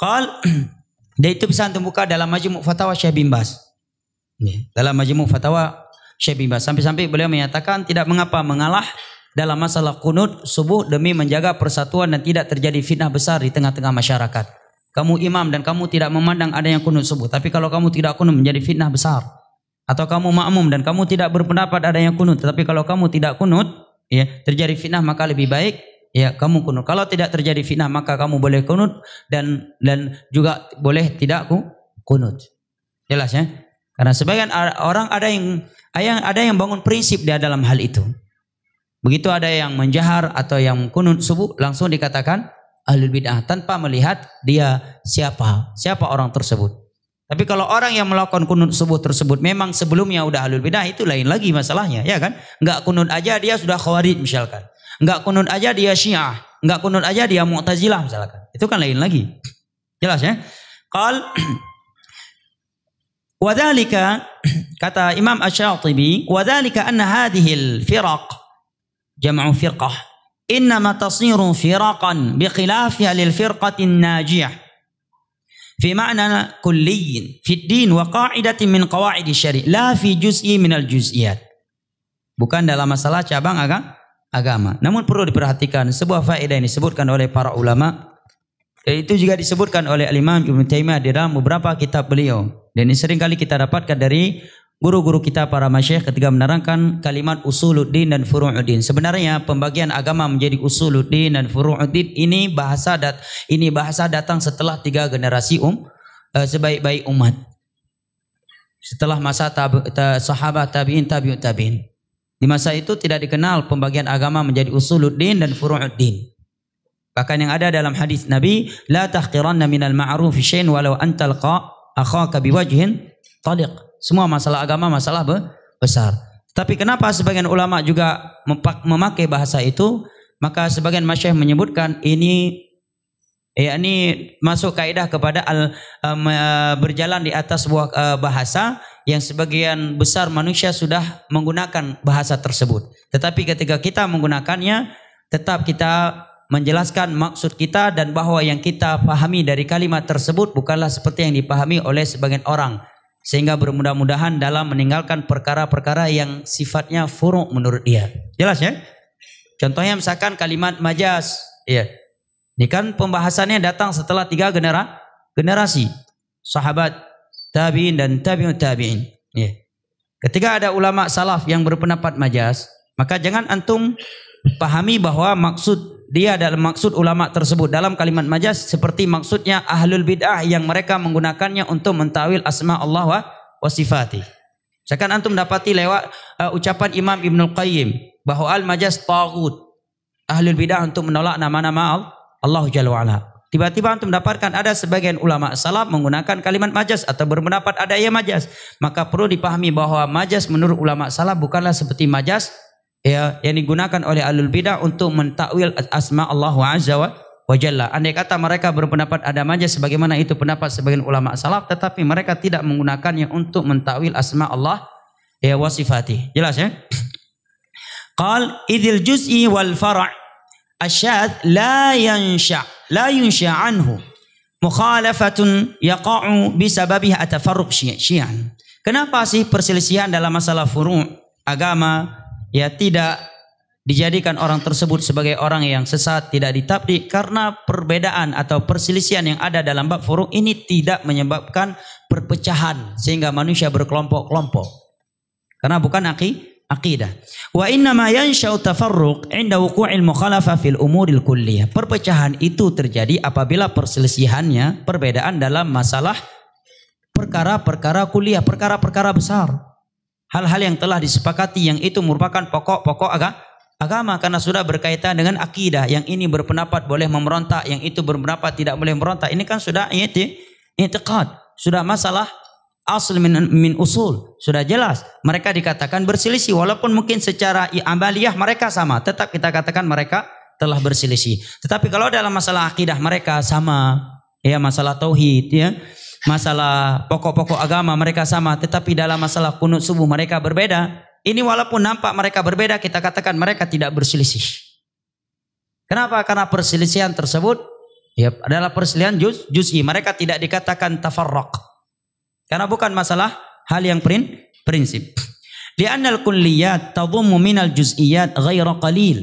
Qal *clears throat* dia itu bisa antum buka dalam majmu' fatwa Syekh Bimbas. Dalam majmu' fatwa Syekh Bin Sampai-sampai beliau menyatakan tidak mengapa mengalah dalam masalah kunut subuh demi menjaga persatuan dan tidak terjadi fitnah besar di tengah-tengah masyarakat. Kamu imam dan kamu tidak memandang ada yang kunut subuh. Tapi kalau kamu tidak kunut menjadi fitnah besar. Atau kamu makmum dan kamu tidak berpendapat ada yang kunut. Tetapi kalau kamu tidak kunut, ya terjadi fitnah maka lebih baik ya kamu kunut. Kalau tidak terjadi fitnah maka kamu boleh kunut dan dan juga boleh tidak kunut. Jelas ya? Karena sebagian orang ada yang ada yang bangun prinsip dia dalam hal itu. Begitu ada yang menjahar atau yang kunut subuh langsung dikatakan ahlul bid'ah tanpa melihat dia siapa, siapa orang tersebut. Tapi kalau orang yang melakukan kunut subuh tersebut memang sebelumnya udah ahlul bid'ah itu lain lagi masalahnya, ya kan? Enggak kunut aja dia sudah khawarij misalkan. Enggak kunut aja dia syiah, enggak kunut aja dia mu'tazilah misalkan. Itu kan lain lagi. Jelas ya? Qal *clears throat* وذلك *clears throat* kata Imam Asy-Syatibi, wadhalika anna hadhihi al-firaq jam'u firqah innama tasiru firaqan bikhilafiha lil firqati an-najiyah fi ma'na kulliyin fi ad-din wa qa'idatin min qawaid Bukan dalam masalah cabang agama. Namun perlu diperhatikan sebuah faedah disebutkan oleh para ulama itu juga disebutkan oleh Imam Ibn Taimiyah di dalam beberapa kitab beliau. Dan ini seringkali kita dapatkan dari guru-guru kita para masyayikh ketika menerangkan kalimat usuluddin dan furu'uddin. Sebenarnya pembagian agama menjadi usuluddin dan furu'uddin ini bahasa dat ini bahasa datang setelah tiga generasi um uh, sebaik-baik umat. Setelah masa tab, ta, sahabat tabi'in tabi'ut tabi'in. Di masa itu tidak dikenal pembagian agama menjadi usuluddin dan furu'uddin. Bahkan yang ada dalam hadis Nabi, la tahqiranna minal ma'ruf syai'in walau antal akhaka biwajhin taliq. Semua masalah agama masalah besar. Tapi kenapa sebagian ulama juga memakai bahasa itu? Maka sebagian masyayikh menyebutkan ini ya ini masuk kaidah kepada al, um, berjalan di atas sebuah uh, eh, bahasa yang sebagian besar manusia sudah menggunakan bahasa tersebut. Tetapi ketika kita menggunakannya tetap kita menjelaskan maksud kita dan bahwa yang kita pahami dari kalimat tersebut bukanlah seperti yang dipahami oleh sebagian orang sehingga bermudah-mudahan dalam meninggalkan perkara-perkara yang sifatnya furu menurut dia. Jelas ya? Contohnya misalkan kalimat majas, ya. Ini kan pembahasannya datang setelah tiga genera generasi sahabat tabiin dan tabiun tabiin. Ya. Ketika ada ulama salaf yang berpendapat majas, maka jangan antum pahami bahwa maksud dia dalam maksud ulama tersebut dalam kalimat majas seperti maksudnya ahlul bid'ah yang mereka menggunakannya untuk mentawil asma Allah wa, wa sifati. Seakan antum dapati lewat uh, ucapan Imam Ibnul Qayyim bahwa al majas tagut. Ahlul bidah untuk menolak nama-nama Allah Jalla wa Tiba-tiba antum dapatkan ada sebagian ulama salaf menggunakan kalimat majas atau berpendapat ada ia majas. Maka perlu dipahami bahwa majas menurut ulama salaf bukanlah seperti majas ya yang digunakan oleh alul bidah untuk mentakwil asma Allah azza wa wajalla. Andai kata mereka berpendapat ada aja sebagaimana itu pendapat sebagian ulama salaf tetapi mereka tidak menggunakannya untuk mentakwil asma Allah ya wa Jelas ya? Qal idil juz'i wal far' asyad la yansha la yunsha anhu mukhalafatun yaqa'u bisababiha atafarruq syi'an. Kenapa sih perselisihan dalam masalah furu' agama ya tidak dijadikan orang tersebut sebagai orang yang sesat tidak ditabdi karena perbedaan atau perselisihan yang ada dalam bab furu ini tidak menyebabkan perpecahan sehingga manusia berkelompok-kelompok karena bukan aki akidah wa inna ma yansha'u tafarruq 'inda wuqu'il mukhalafah fil umuril kulliyah perpecahan itu terjadi apabila perselisihannya perbedaan dalam masalah perkara-perkara kuliah perkara-perkara besar hal-hal yang telah disepakati yang itu merupakan pokok-pokok agama karena sudah berkaitan dengan akidah yang ini berpendapat boleh memberontak yang itu berpendapat tidak boleh memberontak ini kan sudah ini itiqad sudah masalah asal min, min usul sudah jelas mereka dikatakan berselisih walaupun mungkin secara amaliyah mereka sama tetap kita katakan mereka telah berselisih tetapi kalau dalam masalah akidah mereka sama ya masalah tauhid ya Masalah pokok-pokok agama mereka sama, tetapi dalam masalah kunut subuh mereka berbeda. Ini walaupun nampak mereka berbeda, kita katakan mereka tidak berselisih. Kenapa? Karena perselisihan tersebut ya adalah perselisihan juz juz'i. Mereka tidak dikatakan tafarraq. Karena bukan masalah hal yang prin, prinsip. Li'anna al-kulliyat tadhummu minal al-juz'iyat ghairu qalil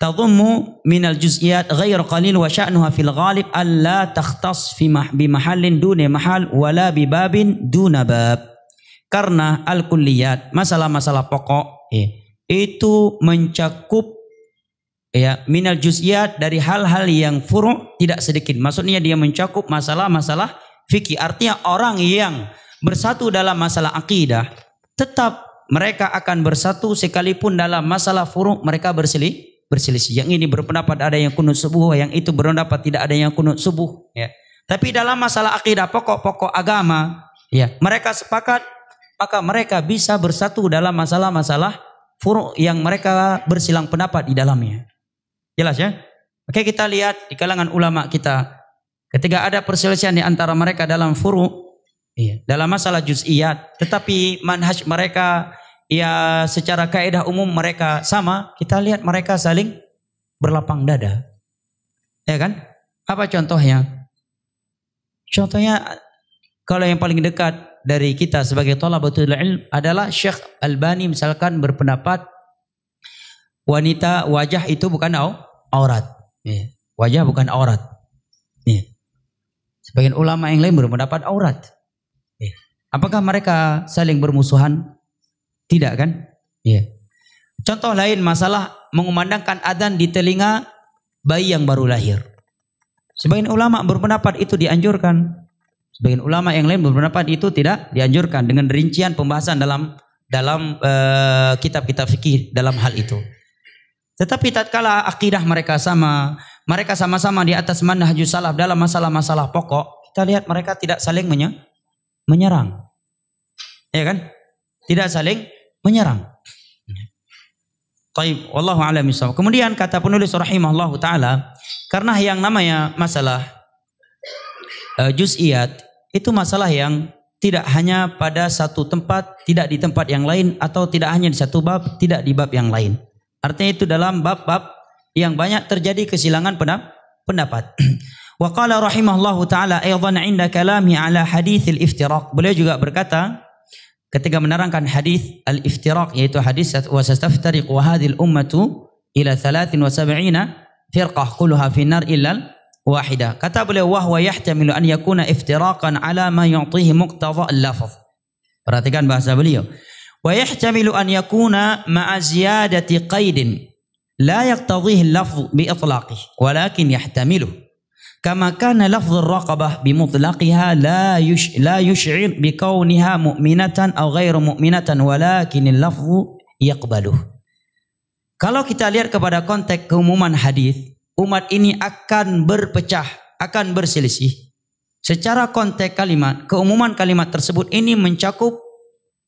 tadhummu minal juz'iyat ghairu qalil wa sya'nuha fil ghalib alla takhtas fi mahallin duna mahal wala bi babin duna bab. Karena al-kulliyat, masalah-masalah pokok eh, itu mencakup ya minal juz'iyat dari hal-hal yang furu' tidak sedikit. Maksudnya dia mencakup masalah-masalah fikih. Artinya orang yang bersatu dalam masalah akidah tetap mereka akan bersatu sekalipun dalam masalah furu' mereka berselisih berselisih. Yang ini berpendapat ada yang kunut subuh, yang itu berpendapat tidak ada yang kunut subuh. Ya. Tapi dalam masalah akidah pokok-pokok agama, ya mereka sepakat, maka mereka bisa bersatu dalam masalah-masalah furu yang mereka bersilang pendapat di dalamnya. Jelas ya? Oke kita lihat di kalangan ulama kita, ketika ada perselisihan di antara mereka dalam furu, iya, dalam masalah juz'iyat, tetapi manhaj mereka ya secara kaidah umum mereka sama, kita lihat mereka saling berlapang dada. Ya kan? Apa contohnya? Contohnya kalau yang paling dekat dari kita sebagai talabatul ilm adalah Syekh Albani misalkan berpendapat wanita wajah itu bukan aurat. Ya, wajah bukan aurat. Ya. Sebagian ulama yang lain berpendapat aurat. Ya. Apakah mereka saling bermusuhan? Tidak kan? Iya. Yeah. Contoh lain masalah mengumandangkan adzan di telinga bayi yang baru lahir. Sebagian ulama berpendapat itu dianjurkan. Sebagian ulama yang lain berpendapat itu tidak dianjurkan dengan rincian pembahasan dalam dalam eh, kitab-kitab uh, fikih dalam hal itu. Tetapi tatkala akidah mereka sama, mereka sama-sama di atas manhajus salaf dalam masalah-masalah pokok, kita lihat mereka tidak saling menyerang. Ya kan? Tidak saling menyerang. Taib, wallahu alam Kemudian kata penulis rahimahullahu taala, karena yang namanya masalah uh, juz'iyat itu masalah yang tidak hanya pada satu tempat, tidak di tempat yang lain atau tidak hanya di satu bab, tidak di bab yang lain. Artinya itu dalam bab-bab yang banyak terjadi kesilangan pendapat. *clears throat* Wa qala rahimahullahu taala aidan 'inda kalami ala hadithil iftiraq. Beliau juga berkata ketika menerangkan hadis al-iftiraq yaitu hadis wa sastaftariq wa hadhil ummatu ila 73 firqah kulluha fi nar illa wahida kata beliau wa huwa yahtamilu an yakuna iftiraqan ala ma yu'tihi muqtadha al-lafz perhatikan bahasa beliau wa yahtamilu an yakuna ma'a ziyadati qaidin la yaqtadhihi al-lafz bi itlaqihi walakin yahtamilu Kama kana lafdhur raqabah bimutlaqiha la yush la yush'ir bikauniha mu'minatan aw ghairu mu'minatan walakinil lafdhu yaqbaluh. Kalau kita lihat kepada konteks keumuman hadis, umat ini akan berpecah, akan berselisih. Secara konteks kalimat, keumuman kalimat tersebut ini mencakup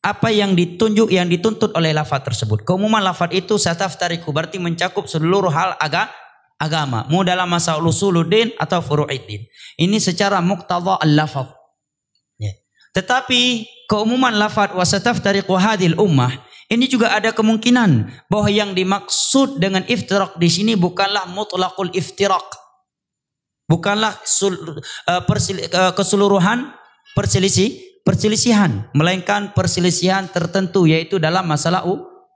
apa yang ditunjuk yang dituntut oleh lafaz tersebut. Keumuman lafaz itu sataf tariku berarti mencakup seluruh hal agama agama. Mau dalam masalah usuluddin atau furu'iddin. Ini secara muqtada al-lafaz. Ya. Tetapi keumuman lafaz wasataf dari hadil ummah ini juga ada kemungkinan bahwa yang dimaksud dengan iftirak di sini bukanlah mutlakul iftirak. Bukanlah eh, eh, keseluruhan perselisih perselisihan, melainkan perselisihan tertentu yaitu dalam masalah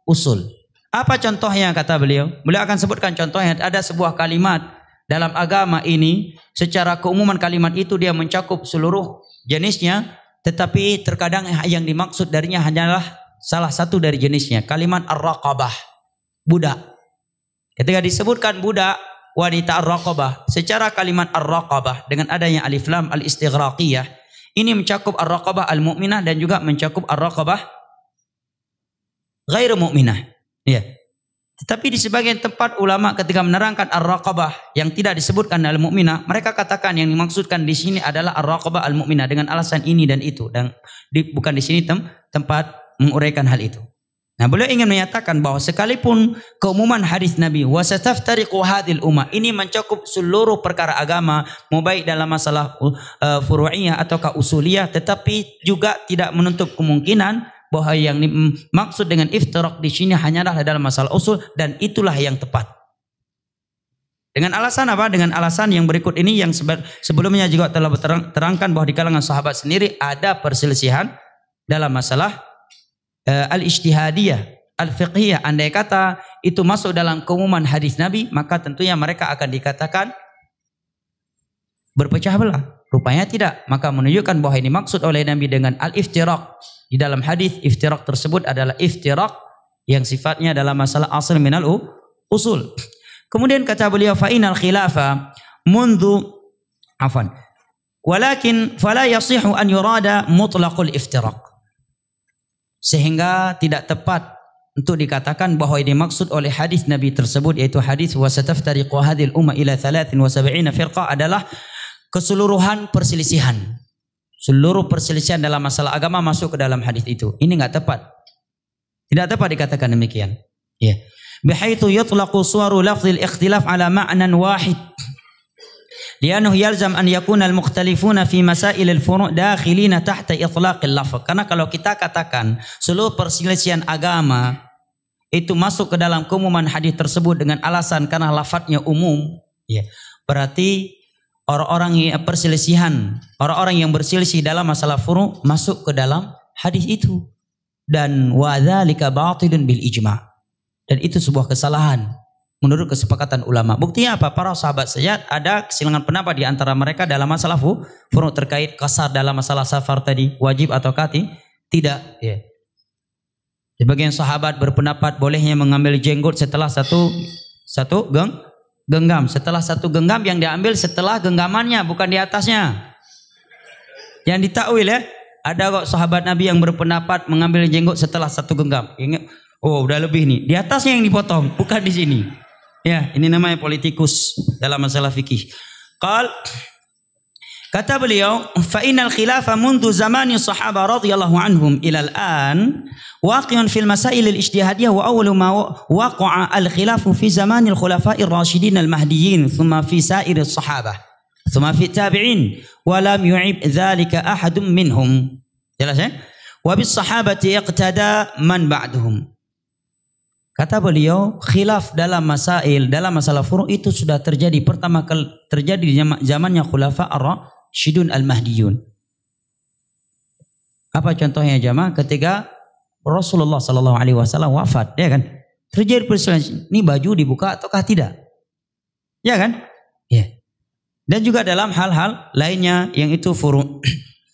usul. Apa contohnya kata beliau? Beliau akan sebutkan contohnya. Ada sebuah kalimat dalam agama ini. Secara keumuman kalimat itu dia mencakup seluruh jenisnya. Tetapi terkadang yang dimaksud darinya hanyalah salah satu dari jenisnya. Kalimat ar-raqabah. Budak. Ketika disebutkan budak, wanita ar-raqabah. Secara kalimat ar-raqabah dengan adanya alif lam al-istighraqiyah. Ini mencakup ar-raqabah al-mu'minah dan juga mencakup ar-raqabah غير mu'minah. Ya. Tetapi di sebagian tempat ulama ketika menerangkan ar-raqabah yang tidak disebutkan dalam mukminah, mereka katakan yang dimaksudkan di sini adalah ar-raqabah al-mukminah dengan alasan ini dan itu dan di, bukan di sini tem, tempat menguraikan hal itu. Nah, beliau ingin menyatakan bahwa sekalipun keumuman hadis Nabi wasataftariqu hadil ummah ini mencakup seluruh perkara agama, mau baik dalam masalah uh, furu'iyah ataukah usuliyah, tetapi juga tidak menutup kemungkinan bahwa yang maksud dengan iftirak di sini hanyalah dalam masalah usul dan itulah yang tepat. Dengan alasan apa? Dengan alasan yang berikut ini yang sebelumnya juga telah terangkan bahwa di kalangan sahabat sendiri ada perselisihan dalam masalah uh, al-ijtihadiyah, al-fiqhiyah. Andai kata itu masuk dalam keumuman hadis Nabi, maka tentunya mereka akan dikatakan berpecah belah. Rupanya tidak. Maka menunjukkan bahwa ini maksud oleh Nabi dengan al-iftirak. Di dalam hadis iftirak tersebut adalah iftirak yang sifatnya dalam masalah asal minal usul. Kemudian kata beliau fa'inal khilafa mundu afan. Walakin fala yasihu an yurada mutlaqul iftirak. Sehingga tidak tepat untuk dikatakan bahwa ini maksud oleh hadis Nabi tersebut yaitu hadis wasataftariqu hadhil umma ila 73 firqa adalah keseluruhan perselisihan. Seluruh perselisihan dalam masalah agama masuk ke dalam hadis itu. Ini nggak tepat. Tidak tepat dikatakan demikian. Ya. Yeah. Bihaitu yutlaqu suwaru lafzil ikhtilaf ala ma'nan wahid. Lianuh yalzam an yakuna al-mukhtalifuna fi masail al-furu' dakhilina tahta itlaq lafz Karena kalau kita katakan seluruh perselisihan agama itu masuk ke dalam keumuman hadis tersebut dengan alasan karena lafadznya umum, ya. Berarti orang-orang yang perselisihan, orang-orang yang berselisih dalam masalah furu masuk ke dalam hadis itu. Dan wadzalika batilun bil ijma. Dan itu sebuah kesalahan menurut kesepakatan ulama. Buktinya apa? Para sahabat saja ada kesilangan pendapat di antara mereka dalam masalah furu terkait kasar dalam masalah safar tadi, wajib atau kati? Tidak. Yeah. Sebagian sahabat berpendapat bolehnya mengambil jenggot setelah satu satu geng genggam. Setelah satu genggam yang diambil setelah genggamannya bukan di atasnya. Yang ditakwil ya. Ada kok sahabat Nabi yang berpendapat mengambil jenggot setelah satu genggam. Ingat, oh udah lebih nih. Di atasnya yang dipotong, bukan di sini. Ya, ini namanya politikus dalam masalah fikih. kal Kata beliau, fa'inal khilafa mundu zamani sahaba radhiyallahu anhum ila al an waqi'un fil masail al-ijtihadiyah wa awwalu ma waqa'a al-khilafu fi zamani al-khulafa'i ar-rashidin al-mahdiyyin thumma fi sa'ir as sahaba thumma fi tabi'in wa lam yu'ib dhalika ahadun minhum. Jelas ya? Wa bis sahabati iqtada man ba'dhum. Kata beliau, khilaf dalam masail, dalam masalah furu' itu sudah terjadi pertama kali terjadi di zamannya khulafa ar Syidun al-Mahdiyun. Apa contohnya jamaah? Ketika Rasulullah Shallallahu Alaihi Wasallam wafat, ya kan? Terjadi perselisihan. Ini baju dibuka ataukah tidak? Ya kan? Ya. Dan juga dalam hal-hal lainnya yang itu furu.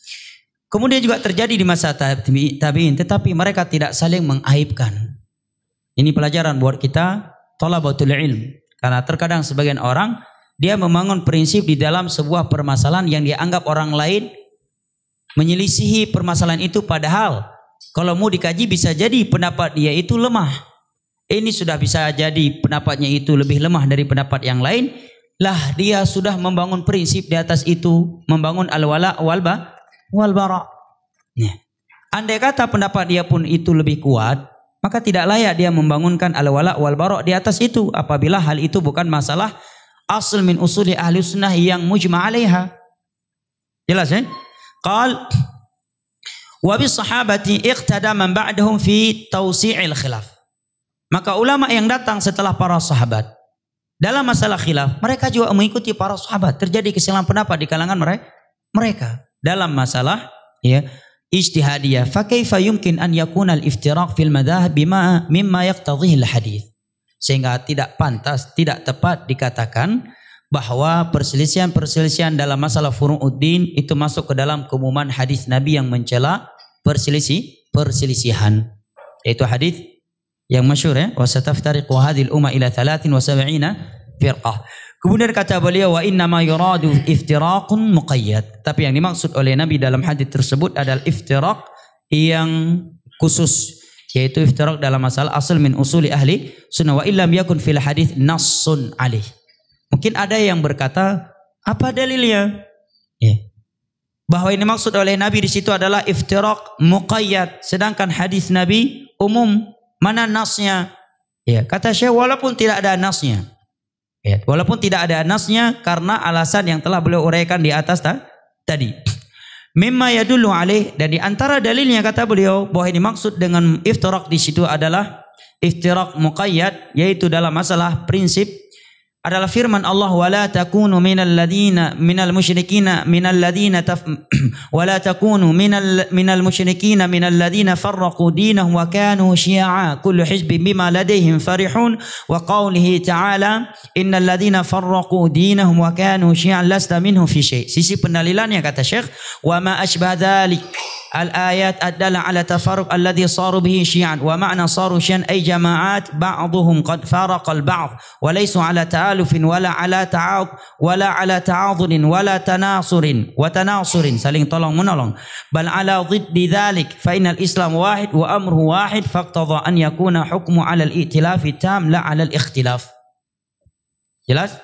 *clears throat* Kemudian juga terjadi di masa tabiin, tetapi mereka tidak saling mengaibkan. Ini pelajaran buat kita tolabatul ilm. Karena terkadang sebagian orang dia membangun prinsip di dalam sebuah permasalahan yang dianggap orang lain menyelisihi permasalahan itu padahal kalau mau dikaji bisa jadi pendapat dia itu lemah. Ini sudah bisa jadi pendapatnya itu lebih lemah dari pendapat yang lain. Lah dia sudah membangun prinsip di atas itu, membangun al-wala wal-ba wal bara. Ya. Andai kata pendapat dia pun itu lebih kuat, maka tidak layak dia membangunkan al-wala wal bara di atas itu apabila hal itu bukan masalah asal min usuli ahli sunnah yang mujma alaiha. Jelas ya? Qal wa bis sahabati iqtada man ba'dahum fi tawsi'il khilaf. Maka ulama yang datang setelah para sahabat dalam masalah khilaf, mereka juga mengikuti para sahabat. Terjadi keselang pendapat di kalangan mereka mereka dalam masalah ya ijtihadiyah. Fa kaifa yumkin an yakuna al-iftiraq fil madhahib bima mimma yaqtadhihi al-hadits? Sehingga tidak pantas, tidak tepat dikatakan bahwa perselisihan-perselisihan dalam masalah furu'uddin itu masuk ke dalam keumuman hadis Nabi yang mencela perselisih perselisihan. Yaitu hadis yang masyhur ya, wasataftariqu hadhil umma ila 73 firqah. Kemudian kata beliau wa inna ma yuradu iftiraqun muqayyad. Tapi yang dimaksud oleh Nabi dalam hadis tersebut adalah iftiraq yang khusus yaitu iftirak dalam masalah asal min usuli ahli sunnah wa illam yakun fil hadis nassun alih. Mungkin ada yang berkata, apa dalilnya? Ya. Bahwa ini maksud oleh Nabi di situ adalah iftirak muqayyad, sedangkan hadis Nabi umum. Mana nasnya? Ya, kata Syekh walaupun tidak ada nasnya. Ya, walaupun tidak ada nasnya karena alasan yang telah beliau uraikan di atas ta tadi. Mimma yadullu alih dan di antara dalilnya kata beliau bahwa ini maksud dengan iftirak di situ adalah iftirak muqayyad yaitu dalam masalah prinsip adalah firman Allah wala takunu minal ladina minal musyrikina minal ladina taf, wala takunu minal minal musyrikina minal ladina farraqu dinahum wa kanu syi'a kullu hizbin bima ladaihim farihun wa qawlihi ta'ala innal ladina farraqu dinahum wa kanu syi'a lasta minhum fi syai sisi pendalilannya kata Syekh wa ma asbah dzalik الآيات الدالة على تفرق الذي صاروا به شيعا ومعنى صاروا شيعا أي جماعات بعضهم قد فارق البعض وليسوا على تعالى tahalufin wala ala ta'ab wala ala ta'adhunin wala tanasurin wa tanasurin saling tolong بل على ضد dhiddi فإن الإسلام واحد وأمره واحد wa أن يكون حكم على yakuna hukmu لا على الاختلاف jelas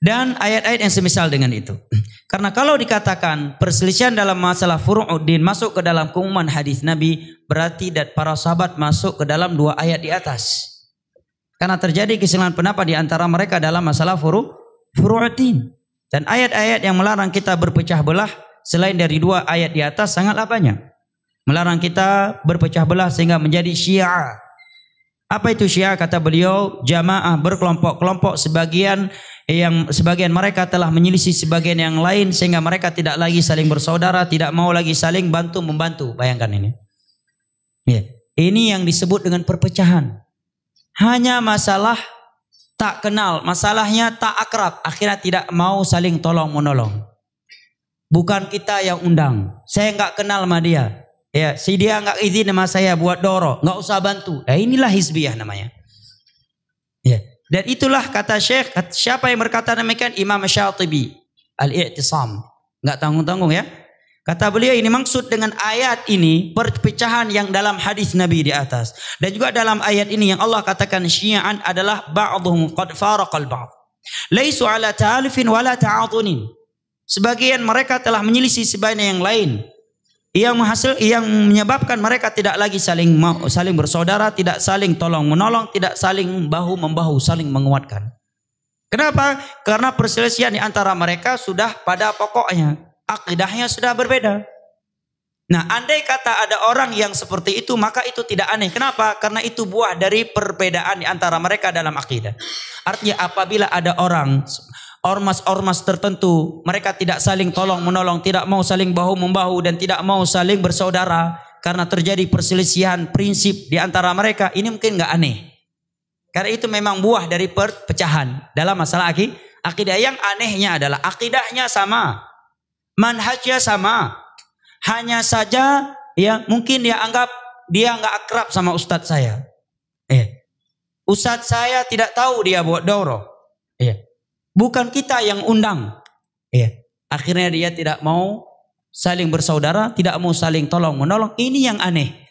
dan ayat-ayat yang semisal dengan itu. *clears throat* Karena kalau dikatakan perselisihan dalam masalah furu'uddin masuk ke dalam keumuman hadis Nabi, berarti dan para sahabat masuk ke dalam dua ayat di atas. Karena terjadi kesenangan pendapat di antara mereka dalam masalah furu furu'atin. Dan ayat-ayat yang melarang kita berpecah belah selain dari dua ayat di atas sangatlah banyak. Melarang kita berpecah belah sehingga menjadi syiah. Apa itu syiah? Kata beliau, jamaah berkelompok-kelompok sebagian yang sebagian mereka telah menyelisih sebagian yang lain sehingga mereka tidak lagi saling bersaudara, tidak mau lagi saling bantu membantu. Bayangkan ini. Ya. Ini yang disebut dengan perpecahan hanya masalah tak kenal, masalahnya tak akrab, akhirnya tidak mau saling tolong menolong. Bukan kita yang undang. Saya nggak kenal sama dia. Ya, si dia nggak izin sama saya buat doro, nggak usah bantu. Ya, inilah hizbiyah namanya. Ya. Dan itulah kata Syekh, siapa yang berkata demikian? Imam Syatibi, Al-I'tisam. Nggak tanggung-tanggung ya. Kata beliau ini maksud dengan ayat ini perpecahan yang dalam hadis Nabi di atas. Dan juga dalam ayat ini yang Allah katakan syi'an adalah ba'dhum qad faraqal ba'd. Laisu ala ta'alifin wala ta'adunin. Sebagian mereka telah menyelisih sebagian yang lain. Yang menghasil yang menyebabkan mereka tidak lagi saling saling bersaudara, tidak saling tolong menolong, tidak saling bahu membahu, saling menguatkan. Kenapa? Karena perselisihan di antara mereka sudah pada pokoknya akidahnya sudah berbeda. Nah, andai kata ada orang yang seperti itu, maka itu tidak aneh. Kenapa? Karena itu buah dari perbedaan antara mereka dalam akidah. Artinya apabila ada orang ormas-ormas tertentu, mereka tidak saling tolong menolong, tidak mau saling bahu membahu dan tidak mau saling bersaudara karena terjadi perselisihan prinsip di antara mereka, ini mungkin nggak aneh. Karena itu memang buah dari perpecahan dalam masalah akidah. Akidah yang anehnya adalah akidahnya sama, Manhajnya sama. Hanya saja ya mungkin dia anggap dia nggak akrab sama ustadz saya. Eh, ustadz saya tidak tahu dia buat doro. Eh, bukan kita yang undang. Eh, akhirnya dia tidak mau saling bersaudara, tidak mau saling tolong menolong. Ini yang aneh.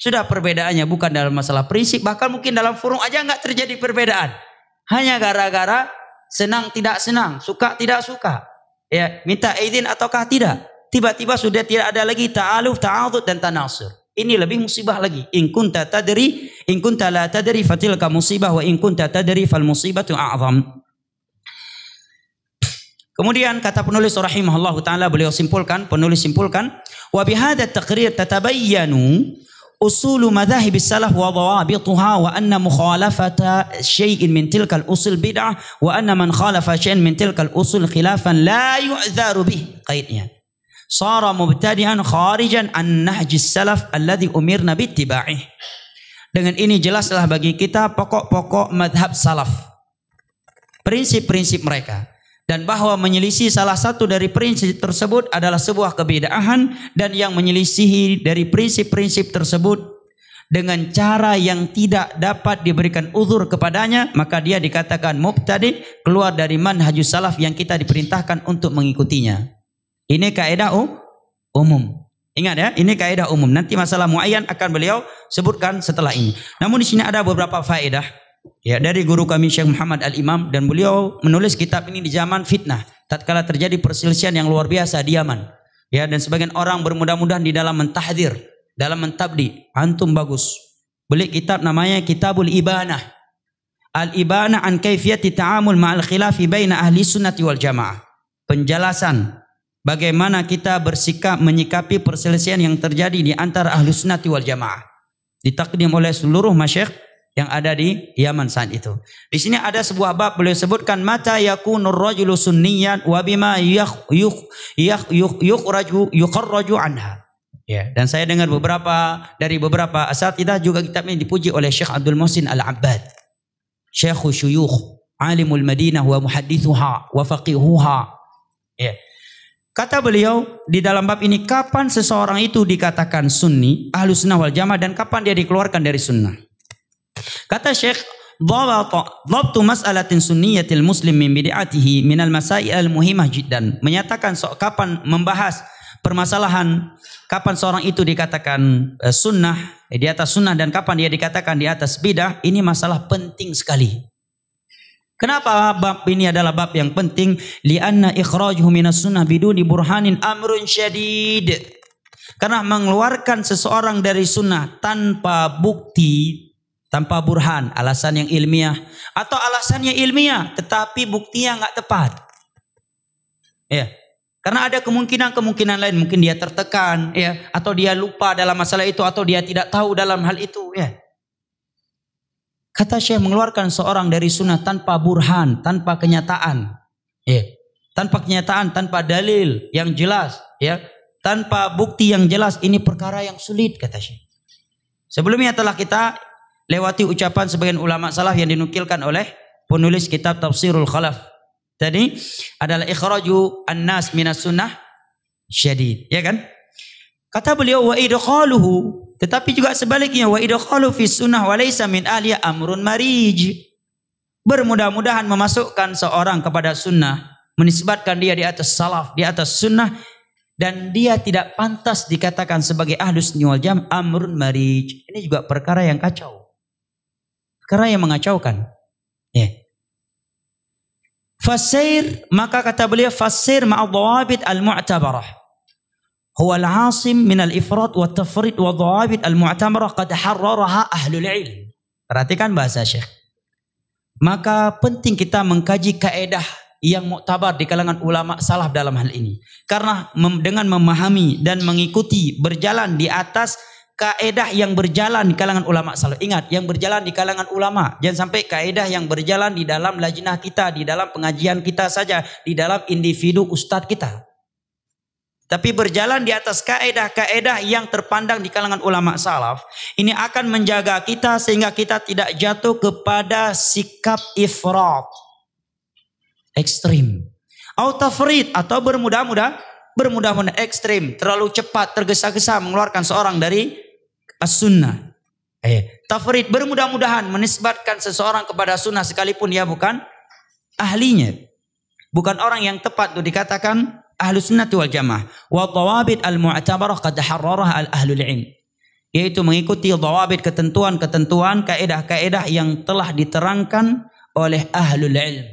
Sudah perbedaannya bukan dalam masalah prinsip, bahkan mungkin dalam forum aja nggak terjadi perbedaan. Hanya gara-gara senang tidak senang, suka tidak suka. Ya, minta izin ataukah tidak? Tiba-tiba sudah tidak ada lagi ta'aluf, ta'adud dan tanasur. Ini lebih musibah lagi. In kunta tadri, in kunta la tadri fatilka musibah wa in kunta tadri fal musibatu a'zam. Kemudian kata penulis rahimahullahu taala beliau simpulkan, penulis simpulkan, wa bihadha taqrir tatabayyanu أصول مذاهب السلف وضوابطها وأن مخالفة شيء من تلك الأصول بدعة وأن من خالف شيئا من تلك الأصول خلافا لا يعذر به يعني صار مبتدئا خارجا عن نهج السلف الذي أمرنا باتباعه dengan ini jelaslah bagi kita pokok-pokok madhab salaf prinsip-prinsip mereka dan bahwa menyelisih salah satu dari prinsip tersebut adalah sebuah kebedaan dan yang menyelisihi dari prinsip-prinsip tersebut dengan cara yang tidak dapat diberikan uzur kepadanya maka dia dikatakan mubtadi keluar dari manhajus salaf yang kita diperintahkan untuk mengikutinya ini kaidah umum ingat ya ini kaidah umum nanti masalah muayyan akan beliau sebutkan setelah ini namun di sini ada beberapa faedah Ya, dari guru kami Syekh Muhammad Al-Imam dan beliau menulis kitab ini di zaman fitnah. Tatkala terjadi perselisihan yang luar biasa di Yaman. Ya, dan sebagian orang bermudah-mudahan di dalam mentahdir, dalam mentabdi. Antum bagus. Beli kitab namanya Kitabul Ibanah. Al-Ibanah an kaifiyati ta'amul ma'al khilafi baina ahli sunnati wal jamaah. Penjelasan bagaimana kita bersikap menyikapi perselisihan yang terjadi di antara ahli sunnati wal jamaah. Ditakdim oleh seluruh masyarakat yang ada di Yaman saat itu. Di sini ada sebuah bab beliau sebutkan mata yakunur rajulu sunniyan wa bima yuk yuk yukraju yukarraju anha. Ya, dan saya dengar beberapa dari beberapa asatidah juga kitab ini dipuji oleh Syekh Abdul Muhsin Al-Abbad. Syekh Syuyukh alimul Madinah wa muhaddithuha wa faqihuha. Ya. Kata beliau di dalam bab ini kapan seseorang itu dikatakan sunni, ahlu sunnah wal jamaah dan kapan dia dikeluarkan dari sunnah. Kata Syekh, Dhabtu mas'alatin sunniyatil muslim min bid'atihi minal masail muhimah jiddan. Menyatakan sok kapan membahas permasalahan kapan seorang itu dikatakan eh, sunnah eh, di atas sunnah dan kapan dia dikatakan di atas bidah ini masalah penting sekali. Kenapa bab ini adalah bab yang penting? Lianna ikhrajuhu minas sunnah biduni burhanin amrun syadid. Karena mengeluarkan seseorang dari sunnah tanpa bukti tanpa burhan, alasan yang ilmiah atau alasannya ilmiah tetapi buktinya nggak tepat. Ya. Karena ada kemungkinan-kemungkinan lain, mungkin dia tertekan ya atau dia lupa dalam masalah itu atau dia tidak tahu dalam hal itu ya. Kata Syekh mengeluarkan seorang dari sunnah tanpa burhan, tanpa kenyataan. Ya. Tanpa kenyataan, tanpa dalil yang jelas, ya. Tanpa bukti yang jelas, ini perkara yang sulit kata Syekh. Sebelumnya telah kita lewati ucapan sebagian ulama salaf yang dinukilkan oleh penulis kitab Tafsirul Khalaf. Tadi adalah ikhraju annas minas sunnah syadid, ya kan? Kata beliau wa idqaluhu, tetapi juga sebaliknya wa idqalu fi sunnah wa laysa min amrun marij. Bermudah-mudahan memasukkan seorang kepada sunnah, menisbatkan dia di atas salaf, di atas sunnah dan dia tidak pantas dikatakan sebagai ahlus wal jam amrun marij. Ini juga perkara yang kacau. Karena yang mengacaukan. Ya. Yeah. maka kata beliau fasair ma'adhawabit al-mu'tabarah. Huwa al-asim min al-ifrat wa tafrid wa dhawabit al-mu'tabarah qad harraraha ahlul ilm. Perhatikan bahasa Syekh. Maka penting kita mengkaji kaedah yang muktabar di kalangan ulama salaf dalam hal ini. Karena dengan memahami dan mengikuti berjalan di atas kaedah yang berjalan di kalangan ulama salaf. Ingat, yang berjalan di kalangan ulama. Jangan sampai kaedah yang berjalan di dalam lajnah kita, di dalam pengajian kita saja, di dalam individu ustadz kita. Tapi berjalan di atas kaedah-kaedah yang terpandang di kalangan ulama salaf, ini akan menjaga kita sehingga kita tidak jatuh kepada sikap ifrat, ekstrim. Autafrid atau bermudah-mudah bermudah muda ekstrim, terlalu cepat tergesa-gesa mengeluarkan seorang dari as-sunnah. Eh, tafrid bermudah-mudahan menisbatkan seseorang kepada sunnah sekalipun dia bukan ahlinya. Bukan orang yang tepat itu dikatakan ahlu sunnah wal jamaah. Wa dawabit al-mu'tabarah qad harrarah al ahlu al ilm. Yaitu mengikuti dawabit ketentuan-ketentuan, kaedah-kaedah yang telah diterangkan oleh ahlu al ilm.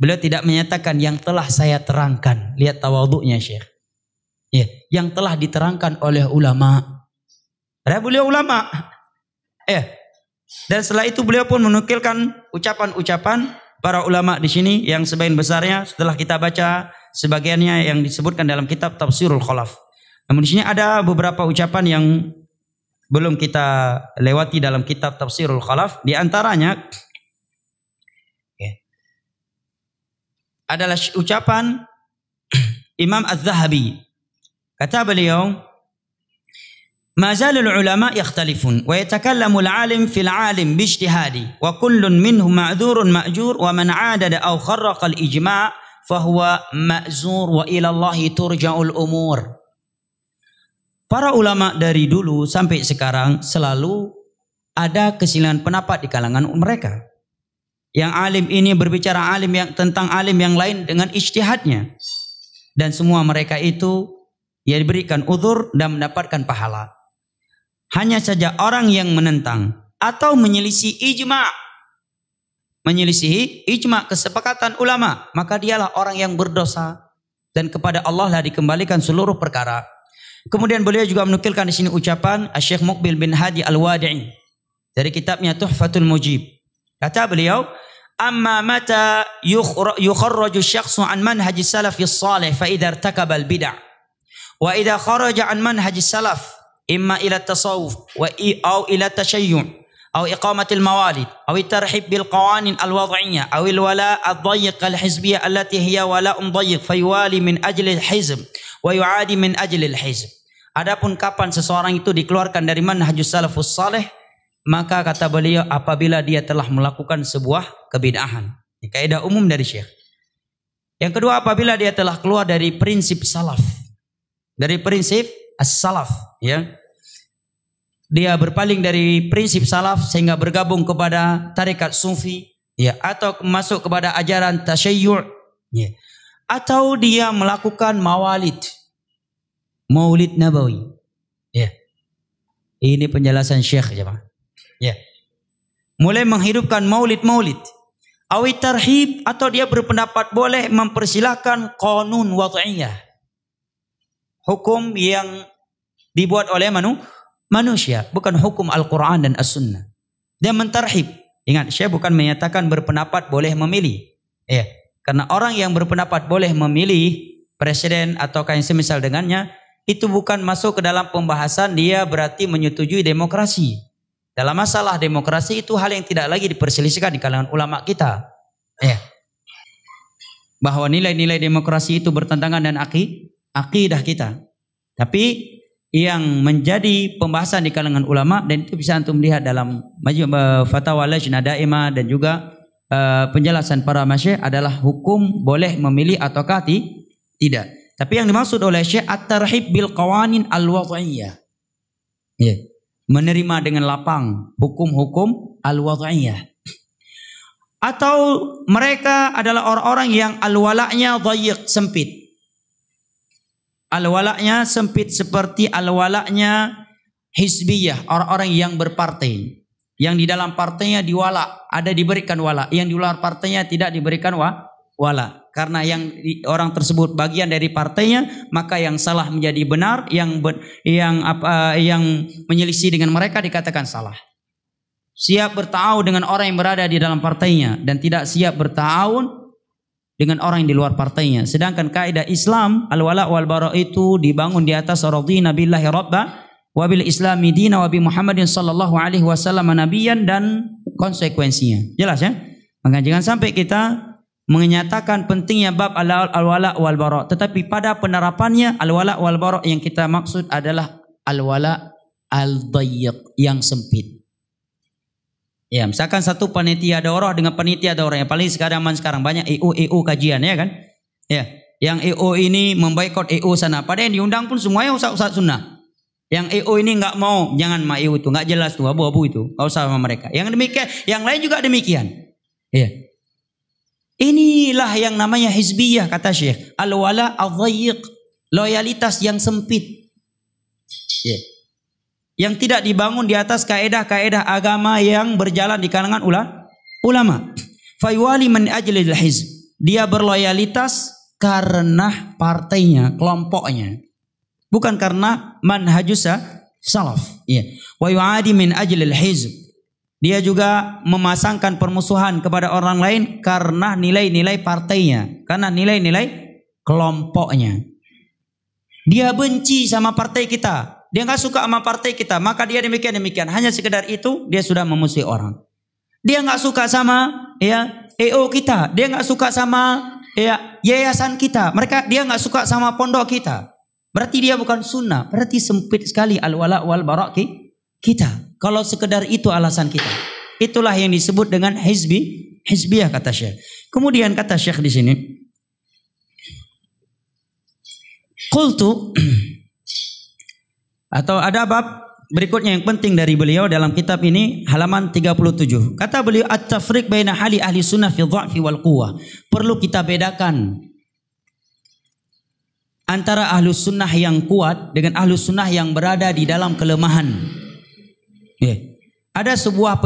Beliau tidak menyatakan yang telah saya terangkan. Lihat tawaduknya Syekh. Ya, yang telah diterangkan oleh ulama. Ada beliau ulama. Eh, dan setelah itu beliau pun menukilkan ucapan-ucapan para ulama di sini yang sebagian besarnya setelah kita baca sebagiannya yang disebutkan dalam kitab Tafsirul Khalaf. Namun di sini ada beberapa ucapan yang belum kita lewati dalam kitab Tafsirul Khalaf. Di antaranya eh, adalah ucapan *clears throat* Imam Az-Zahabi. Kata beliau, Mazal ulama yakhtalifun wa yatakallamu al-alim fil alim bi ijtihadi wa kullun minhum ma'dzurun ma'jur wa man 'adada aw kharraqa al-ijma' fahuwa ma'zur wa ila Allah turja'ul umur. Para ulama dari dulu sampai sekarang selalu ada kesilangan pendapat di kalangan mereka. Yang alim ini berbicara alim yang tentang alim yang lain dengan ijtihadnya. Dan semua mereka itu ya diberikan uzur dan mendapatkan pahala. Hanya saja orang yang menentang atau menyelisih ijma, menyelisihi ijma kesepakatan ulama, maka dialah orang yang berdosa dan kepada Allah lah dikembalikan seluruh perkara. Kemudian beliau juga menukilkan di sini ucapan Syekh Mukbil bin Hadi Al-Wadi'i dari kitabnya Tuhfatul Mujib. Kata beliau, "Amma mata yukhraju syakhsu an manhaj salafis salih fa idza irtakaba al-bid'ah wa idza kharaja an salaf imma ila tasawuf wa au ila أو إقامة الموالد أو الترحيب بالقوانين الوضعية أو الولاء الضيق الحزبية التي هي ولاء ضيق فيوالي من أجل الحزب ويعادي من أجل الحزب Adapun kapan seseorang itu dikeluarkan dari manhajus salafus saleh maka kata beliau apabila dia telah melakukan sebuah kebid'ahan. Ini kaidah umum dari Syekh. Yang kedua apabila dia telah keluar dari prinsip salaf. Dari prinsip as-salaf ya. Dia berpaling dari prinsip salaf sehingga bergabung kepada tarekat sufi ya atau masuk kepada ajaran tasyayyur ya. Atau dia melakukan mawalid Maulid Nabawi. Ya. Ini penjelasan Syekh jemaah. Ya, ya. Mulai menghidupkan maulid-maulid. Awi tarhib atau dia berpendapat boleh mempersilahkan konun wad'iyah hukum yang dibuat oleh manu, manusia, bukan hukum Al-Quran dan As-Sunnah. Dia mentarhib. Ingat, saya bukan menyatakan berpendapat boleh memilih. Ya, karena orang yang berpendapat boleh memilih presiden atau kain semisal dengannya, itu bukan masuk ke dalam pembahasan dia berarti menyetujui demokrasi. Dalam masalah demokrasi itu hal yang tidak lagi diperselisihkan di kalangan ulama kita. Ya. Bahwa nilai-nilai demokrasi itu bertentangan dan aki, akidah kita. Tapi yang menjadi pembahasan di kalangan ulama dan itu bisa antum lihat dalam eh, fatwa lajnah daima dan juga eh, penjelasan para masya adalah hukum boleh memilih atau kati tidak. Tapi yang dimaksud oleh Syekh at-tarhib bil qawanin al-wad'iyah. Yeah. Menerima dengan lapang hukum-hukum al-wad'iyah. Atau mereka adalah orang-orang yang al walaknya dhayiq, sempit. Alwalaknya sempit seperti alwalaknya walaknya hizbiyah, orang-orang yang berpartai. Yang di dalam partainya diwala, ada diberikan wala. Yang di luar partainya tidak diberikan wa, wala. Karena yang orang tersebut bagian dari partainya, maka yang salah menjadi benar, yang yang apa yang menyelisih dengan mereka dikatakan salah. Siap bertaun dengan orang yang berada di dalam partainya dan tidak siap bertaun dengan orang yang di luar partainya. Sedangkan kaidah Islam al-wala wal bara itu dibangun di atas radhina billahi rabba wa bil islami dina wa bi Muhammadin sallallahu alaihi wasallam nabiyan dan konsekuensinya. Jelas ya? Maka jangan sampai kita menyatakan pentingnya bab al-wala wal bara, tetapi pada penerapannya al-wala wal bara yang kita maksud adalah al-wala al-dayyiq yang sempit. Ya, misalkan satu panitia daurah dengan panitia daurah yang paling sekarang man sekarang banyak EU EU kajian ya kan? Ya, yang EU ini memboikot EU sana. Padahal yang diundang pun semuanya ustaz-ustaz sunnah. Yang EU ini nggak mau, jangan ma EU itu nggak jelas tuh abu-abu itu. usah sama mereka. Yang demikian, yang lain juga demikian. Ya. Inilah yang namanya hizbiyah kata Syekh. Al-wala Loyalitas yang sempit. Ya yang tidak dibangun di atas kaedah-kaedah agama yang berjalan di kalangan ulama. Fayuali man ajlil hizb. Dia berloyalitas karena partainya, kelompoknya. Bukan karena manhajusa salaf. Iya. Wa yu'adi min ajlil hizb. Dia juga memasangkan permusuhan kepada orang lain karena nilai-nilai partainya, karena nilai-nilai kelompoknya. Dia benci sama partai kita, dia nggak suka sama partai kita, maka dia demikian demikian. Hanya sekedar itu dia sudah memusuhi orang. Dia nggak suka sama ya EO kita, dia nggak suka sama ya yayasan kita. Mereka dia nggak suka sama pondok kita. Berarti dia bukan sunnah. Berarti sempit sekali al-wala wal baraki kita. Kalau sekedar itu alasan kita. Itulah yang disebut dengan hizbi, hizbiyah kata Syekh. Kemudian kata Syekh di sini. Qultu *clears throat* Atau ada bab berikutnya yang penting dari beliau dalam kitab ini halaman 37. Kata beliau at-tafriq baina hali ahli sunnah fi dha'fi wal quwwah. Perlu kita bedakan antara ahlu sunnah yang kuat dengan ahlu sunnah yang berada di dalam kelemahan. Yeah. Ada sebuah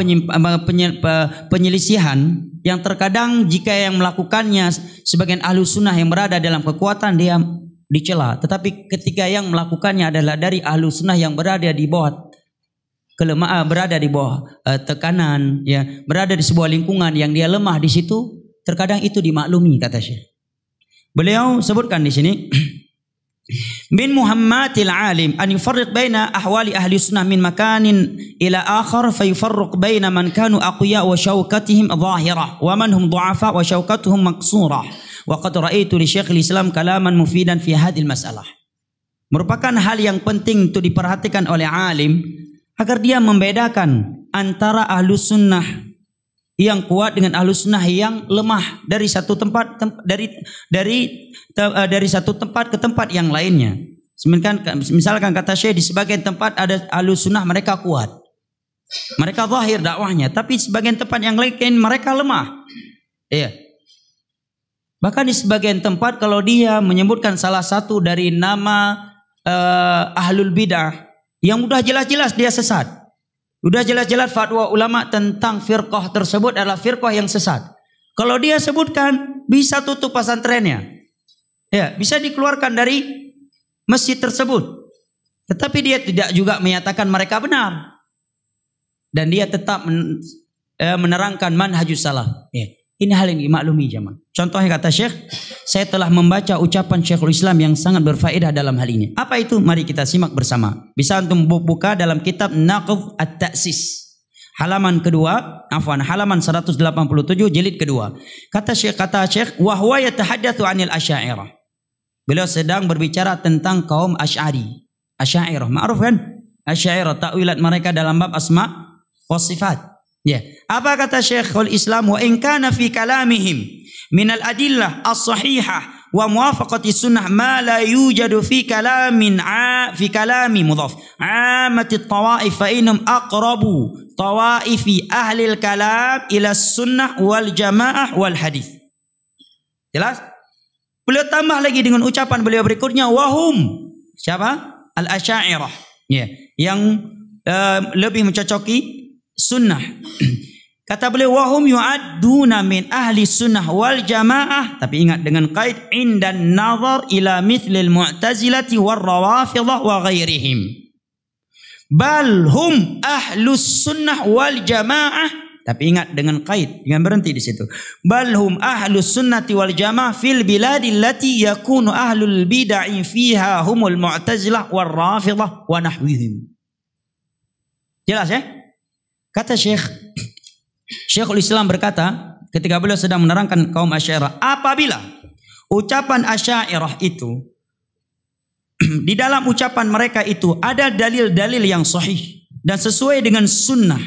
penyelisihan yang terkadang jika yang melakukannya sebagian ahlu sunnah yang berada dalam kekuatan dia dicela. Tetapi ketika yang melakukannya adalah dari ahlu sunnah yang berada di bawah kelemahan, ah, berada di bawah uh, tekanan ya berada di sebuah lingkungan yang dia lemah di situ terkadang itu dimaklumi kata Syekh. Beliau sebutkan di sini *clears throat* min muhammatil alim an yufarriq baina ahwali ahli sunnah min makanin ila akhar fa yufarriq baina man kanu aqwiya wa syaukatihim dhahirah wa man hum du'afa wa syaukatuhum maqsurah Wa raaitu li Syekhul Islam kalaman mufidan fi hadhil masalah. Merupakan hal yang penting untuk diperhatikan oleh alim agar dia membedakan antara ahlus sunnah yang kuat dengan ahlus sunnah yang lemah dari satu tempat tem, dari dari te, uh, dari satu tempat ke tempat yang lainnya. Misalkan, misalkan kata Syekh di sebagian tempat ada ahlus sunnah mereka kuat. Mereka zahir dakwahnya, tapi sebagian tempat yang lain mereka lemah. Iya. Bahkan di sebagian tempat kalau dia menyebutkan salah satu dari nama uh, ahlul bidah yang udah jelas-jelas dia sesat. Udah jelas-jelas fatwa ulama tentang firqah tersebut adalah firqah yang sesat. Kalau dia sebutkan bisa tutup pesantrennya. Ya, bisa dikeluarkan dari masjid tersebut. Tetapi dia tidak juga menyatakan mereka benar. Dan dia tetap eh, menerangkan manhajus salah Ya. Ini hal yang dimaklumi zaman. Contohnya kata Syekh, saya telah membaca ucapan Syekhul Islam yang sangat berfaedah dalam hal ini. Apa itu? Mari kita simak bersama. Bisa untuk buka dalam kitab Naqf At-Ta'sis. Halaman kedua, afwan, halaman 187 jilid kedua. Kata Syekh kata Syekh, "Wa huwa yatahaddatsu 'anil asy'ariyah." Beliau sedang berbicara tentang kaum Asy'ari. Asy'ariyah, ma'ruf kan? Asy'ariyah takwilat mereka dalam bab asma wa sifat. Ya. Apa kata Syekhul Islam wa in kana fi kalamihim min al adillah as sahihah wa muwafaqati sunnah ma la yujadu fi kalamin a fi kalami mudhaf amati tawaif fa inhum aqrabu tawaifi ahli al kalam ila sunnah wal jamaah wal hadis. Jelas? Beliau tambah lagi dengan ucapan beliau berikutnya wahum siapa? Al-Asy'ariyah. Ya, yang uh, lebih mencocoki sunnah. *clears throat* Kata beliau wahum yu'adduna min ahli sunnah wal jamaah tapi ingat dengan kait indan nazar ila mithlil mu'tazilati war rawafidah wa ghairihim. Bal hum ahlus sunnah wal jamaah tapi ingat dengan kait dengan berhenti di situ. Bal hum ahlus sunnati wal jamaah fil biladi allati yakunu ahlul bid'ah fiha humul mu'tazilah war rafidah wa nahwihim. Jelas ya? Kata Syekh, Syekhul Islam berkata ketika beliau sedang menerangkan kaum Asyairah, apabila ucapan Asyairah itu *clears throat* di dalam ucapan mereka itu ada dalil-dalil yang sahih dan sesuai dengan sunnah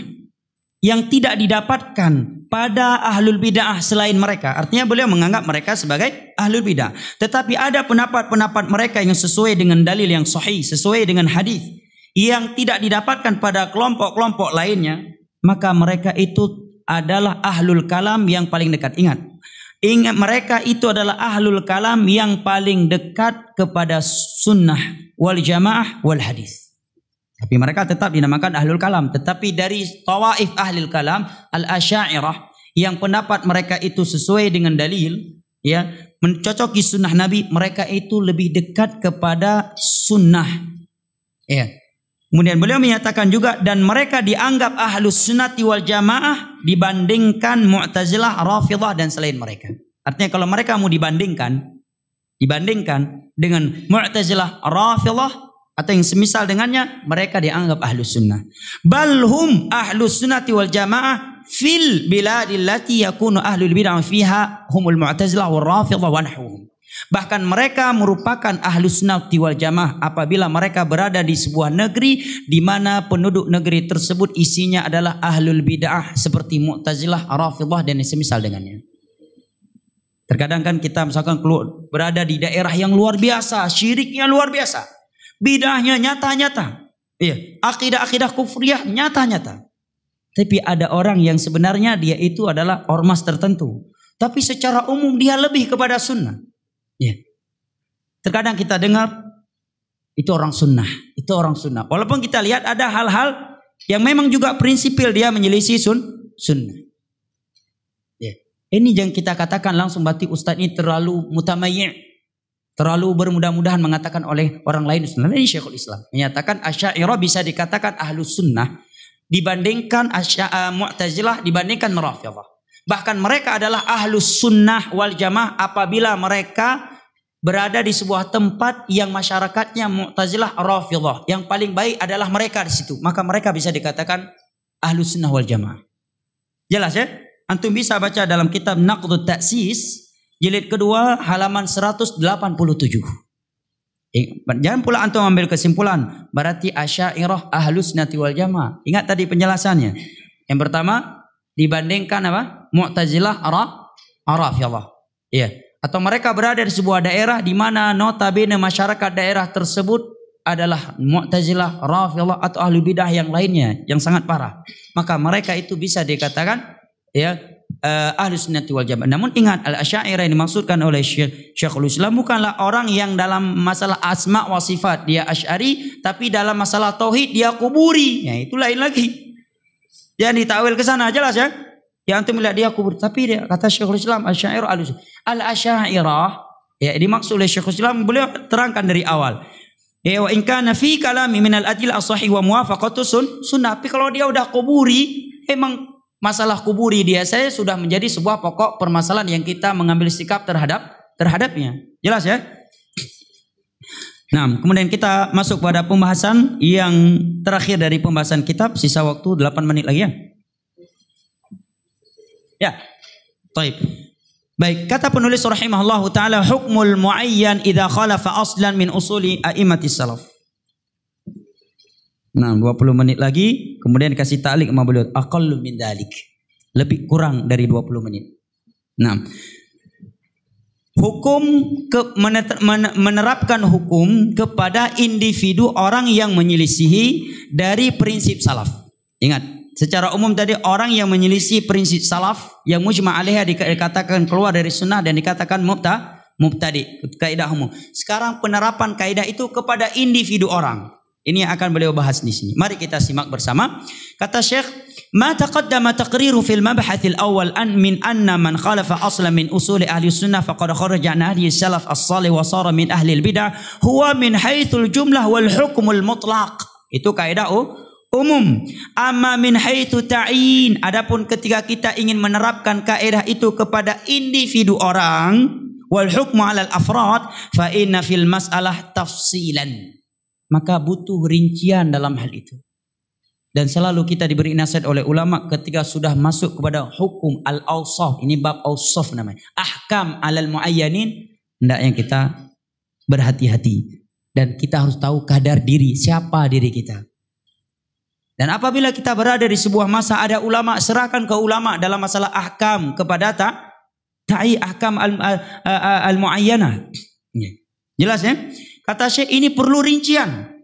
yang tidak didapatkan pada ahlul bid'ah selain mereka. Artinya beliau menganggap mereka sebagai ahlul bid'ah. Tetapi ada pendapat-pendapat mereka yang sesuai dengan dalil yang sahih, sesuai dengan hadis yang tidak didapatkan pada kelompok-kelompok lainnya maka mereka itu adalah ahlul kalam yang paling dekat. Ingat, ingat mereka itu adalah ahlul kalam yang paling dekat kepada sunnah wal jamaah wal hadis. Tapi mereka tetap dinamakan ahlul kalam. Tetapi dari tawaif ahlul kalam al-asyairah yang pendapat mereka itu sesuai dengan dalil, ya mencocoki sunnah Nabi, mereka itu lebih dekat kepada sunnah. Ya, Kemudian beliau menyatakan juga dan mereka dianggap ahlus sunnati wal jamaah dibandingkan mu'tazilah, rafidah dan selain mereka. Artinya kalau mereka mau dibandingkan, dibandingkan dengan mu'tazilah, rafidah atau yang semisal dengannya, mereka dianggap ahlus sunnah. Balhum ahlus sunnati wal jamaah fil biladillati yakunu ahlul bid'ah fiha humul mu'tazilah wal rafidah wa nahwuhum. Bahkan mereka merupakan ahlus sunnati wal jamaah apabila mereka berada di sebuah negeri di mana penduduk negeri tersebut isinya adalah ahlul bid'ah seperti Mu'tazilah, Rafidhah dan semisal dengannya. Terkadang kan kita misalkan keluar, berada di daerah yang luar biasa, syiriknya luar biasa. Bidahnya nyata-nyata. Iya, akidah-akidah kufriyah nyata-nyata. Tapi ada orang yang sebenarnya dia itu adalah ormas tertentu. Tapi secara umum dia lebih kepada sunnah. Ya. Terkadang kita dengar itu orang sunnah, itu orang sunnah. Walaupun kita lihat ada hal-hal yang memang juga prinsipil dia menyelisih sun, sunnah. Ya. Ini yang kita katakan langsung berarti ustaz ini terlalu mutamayyi' terlalu bermudah-mudahan mengatakan oleh orang lain sunnah ini Syekhul Islam menyatakan Asy'ariyah bisa dikatakan ahlu sunnah dibandingkan asya, uh, Mu'tazilah dibandingkan Rafidhah. Bahkan mereka adalah ahlus sunnah wal jamaah apabila mereka berada di sebuah tempat yang masyarakatnya mu'tazilah rafidah. Yang paling baik adalah mereka di situ. Maka mereka bisa dikatakan ahlus sunnah wal jamaah. Jelas ya? Antum bisa baca dalam kitab Naqdut taksis jilid kedua halaman 187. Eh, jangan pula antum ambil kesimpulan berarti asyairah ahlus sunnah wal jamaah. Ingat tadi penjelasannya. Yang pertama dibandingkan apa? Mu'tazilah Araf Araf ya Allah. Iya. Atau mereka berada di sebuah daerah di mana notabene masyarakat daerah tersebut adalah Mu'tazilah, Rafidhah atau ahli bidah yang lainnya yang sangat parah. Maka mereka itu bisa dikatakan ya uh, ahli sunnati wal jamaah. Namun ingat al-asy'ariyah yang dimaksudkan oleh Syekhul Islam bukanlah orang yang dalam masalah asma wa sifat dia asy'ari tapi dalam masalah tauhid dia kuburi. Ya itu lain lagi. Yang ditawil ke sana jelas ya. Yang antum melihat dia kubur. Tapi dia kata Syekhul Islam Asyair al Al Asyairah ya dimaksud oleh Syekhul Islam beliau terangkan dari awal. Ya wa in kana fi kalami al adil as-sahih wa muwafaqatu sun, sunnah. Tapi kalau dia udah kuburi, emang masalah kuburi dia saya sudah menjadi sebuah pokok permasalahan yang kita mengambil sikap terhadap terhadapnya. Jelas ya? Nah, kemudian kita masuk pada pembahasan yang terakhir dari pembahasan kitab sisa waktu 8 menit lagi ya. Ya. baik. Baik, kata penulis rahimahullahu taala hukmul muayyan idza khalafa aslan min usuli a'immatis salaf. Nah, 20 menit lagi kemudian kasih taklik sama beliau aqallu min dalik. Lebih kurang dari 20 menit. Nah, hukum ke, menerapkan hukum kepada individu orang yang menyelisihi dari prinsip salaf. Ingat, Secara umum tadi orang yang menyelisih prinsip salaf yang mujma alaiha dikatakan keluar dari sunnah dan dikatakan mubta mubtadi kaidah umum. Sekarang penerapan kaidah itu kepada individu orang. Ini yang akan beliau bahas di sini. Mari kita simak bersama. Kata Syekh, "Ma taqaddama taqriru fil mabhath al-awwal an min anna man khalafa aslan min usul ahli sunnah faqad kharaja an ahli salaf as-salih wa sara min ahli al-bid'ah huwa min haitsul jumlah wal hukmul mutlaq." Itu kaidah oh, umum. Amma min haitsu ta'in. Adapun ketika kita ingin menerapkan kaidah itu kepada individu orang wal hukmu 'alal afrad fa inna fil mas'alah tafsilan. Maka butuh rincian dalam hal itu. Dan selalu kita diberi nasihat oleh ulama ketika sudah masuk kepada hukum al-awsaf. Ini bab awsaf namanya. Ahkam alal muayyanin. Hendaknya kita berhati-hati. Dan kita harus tahu kadar diri. Siapa diri kita. Dan apabila kita berada di sebuah masa ada ulama serahkan ke ulama dalam masalah ahkam kepada ta, ta'i ahkam al, al, al, al muayyana. Jelas ya? Kata Syekh ini perlu rincian.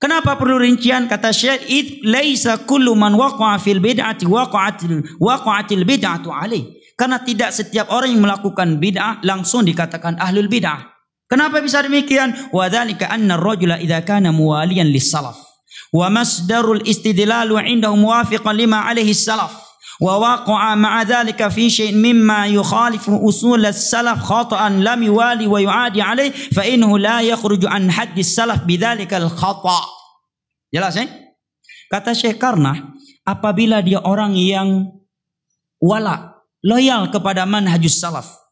Kenapa perlu rincian? Kata Syekh, "Id laisa kullu man waqa'a fil bid'ati waqa'atil waqa'atil bid'atu alaih." Karena tidak setiap orang yang melakukan bid'ah langsung dikatakan ahlul bid'ah. Kenapa bisa demikian? Wa dzalika anna ar-rajula idza kana muwaliyan lis-salaf. Wa masdarul istidlalu indahu muwafiqan lima alaihi salaf. ووقع مع ذلك في شيء مما يخالف أصول السلف خطأ لم يوالي ويعادي عليه فإنه لا يخرج عن حد السلف بذلك الخطأ jelas ya kata Syekh karena apabila dia orang yang wala loyal kepada manhajus salaf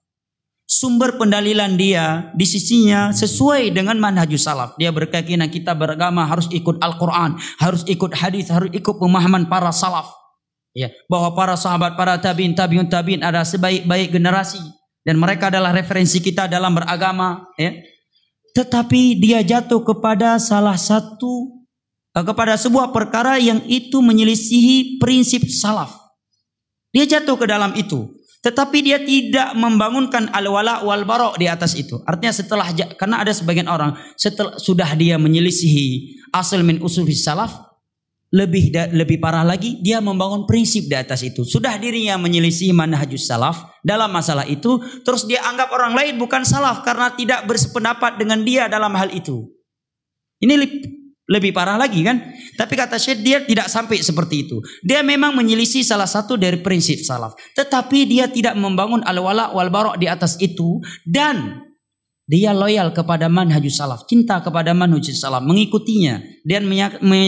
sumber pendalilan dia di sisinya sesuai dengan manhajus salaf. Dia berkeyakinan kita beragama harus ikut Al-Qur'an, harus ikut hadis, harus ikut pemahaman para salaf. Ya, bahwa para sahabat, para tabi'in, tabi'un, tabi'in ada sebaik-baik generasi dan mereka adalah referensi kita dalam beragama, ya. Tetapi dia jatuh kepada salah satu eh, kepada sebuah perkara yang itu menyelisihi prinsip salaf. Dia jatuh ke dalam itu. Tetapi dia tidak membangunkan al-wala wal barok di atas itu. Artinya setelah karena ada sebagian orang setelah sudah dia menyelisihi asal min usul salaf lebih lebih parah lagi dia membangun prinsip di atas itu. Sudah dirinya menyelisihi manhajus salaf dalam masalah itu, terus dia anggap orang lain bukan salaf karena tidak bersependapat dengan dia dalam hal itu. Ini lebih parah lagi kan? Tapi kata Syed dia tidak sampai seperti itu. Dia memang menyelisi salah satu dari prinsip salaf. Tetapi dia tidak membangun al-wala wal barok di atas itu. Dan dia loyal kepada manhajus salaf. Cinta kepada manhajus salaf. Mengikutinya. Dan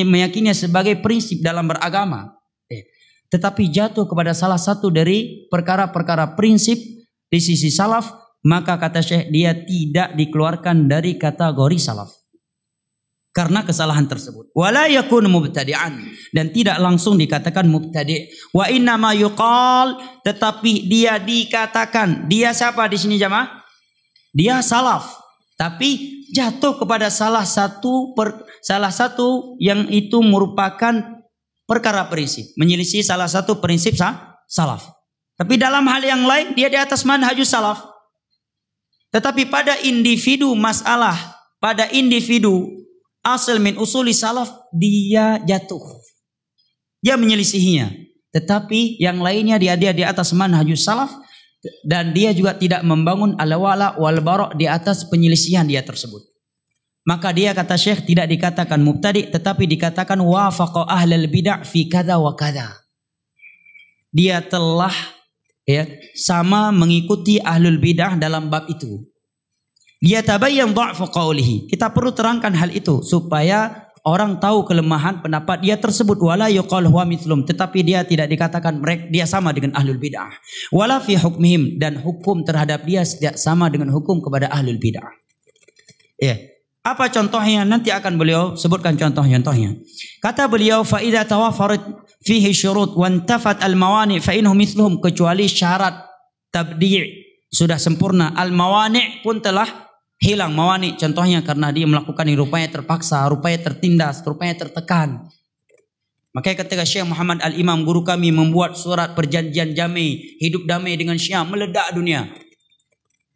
meyakininya sebagai prinsip dalam beragama. Eh, tetapi jatuh kepada salah satu dari perkara-perkara prinsip di sisi salaf. Maka kata Syekh dia tidak dikeluarkan dari kategori salaf karena kesalahan tersebut. Wala yakun mubtadi'an dan tidak langsung dikatakan mubtadi'. Wa inna ma yuqal tetapi dia dikatakan. Dia siapa di sini jamaah? Dia salaf tapi jatuh kepada salah satu per, salah satu yang itu merupakan perkara prinsip, menyelisih salah satu prinsip sah, salaf. Tapi dalam hal yang lain dia di atas manhaj salaf. Tetapi pada individu masalah, pada individu asal min usuli salaf dia jatuh. Dia menyelisihinya. Tetapi yang lainnya dia dia di atas manhajus salaf dan dia juga tidak membangun alawala wal barok di atas penyelisihan dia tersebut. Maka dia kata Syekh tidak dikatakan mubtadi tetapi dikatakan wafaqa ahlal bid'ah fi kada wa kada. Dia telah ya sama mengikuti ahlul bid'ah dalam bab itu. Liyatabayyan dha'fu qawlihi. Kita perlu terangkan hal itu supaya orang tahu kelemahan pendapat dia tersebut wala yuqal huwa mithlum tetapi dia tidak dikatakan mereka dia sama dengan ahlul bidah wala fi hukmihim dan hukum terhadap dia tidak sama dengan hukum kepada ahlul bidah ya yeah. apa contohnya nanti akan beliau sebutkan contoh-contohnya kata beliau fa idza tawafarat fihi syurut wa intafat al mawani fa inhum mithluhum kecuali syarat tabdi' sudah sempurna al mawani pun telah hilang mawani contohnya karena dia melakukan ini rupanya terpaksa, rupanya tertindas, rupanya tertekan. Makanya ketika Syekh Muhammad Al-Imam guru kami membuat surat perjanjian jami hidup damai dengan Syiah meledak dunia.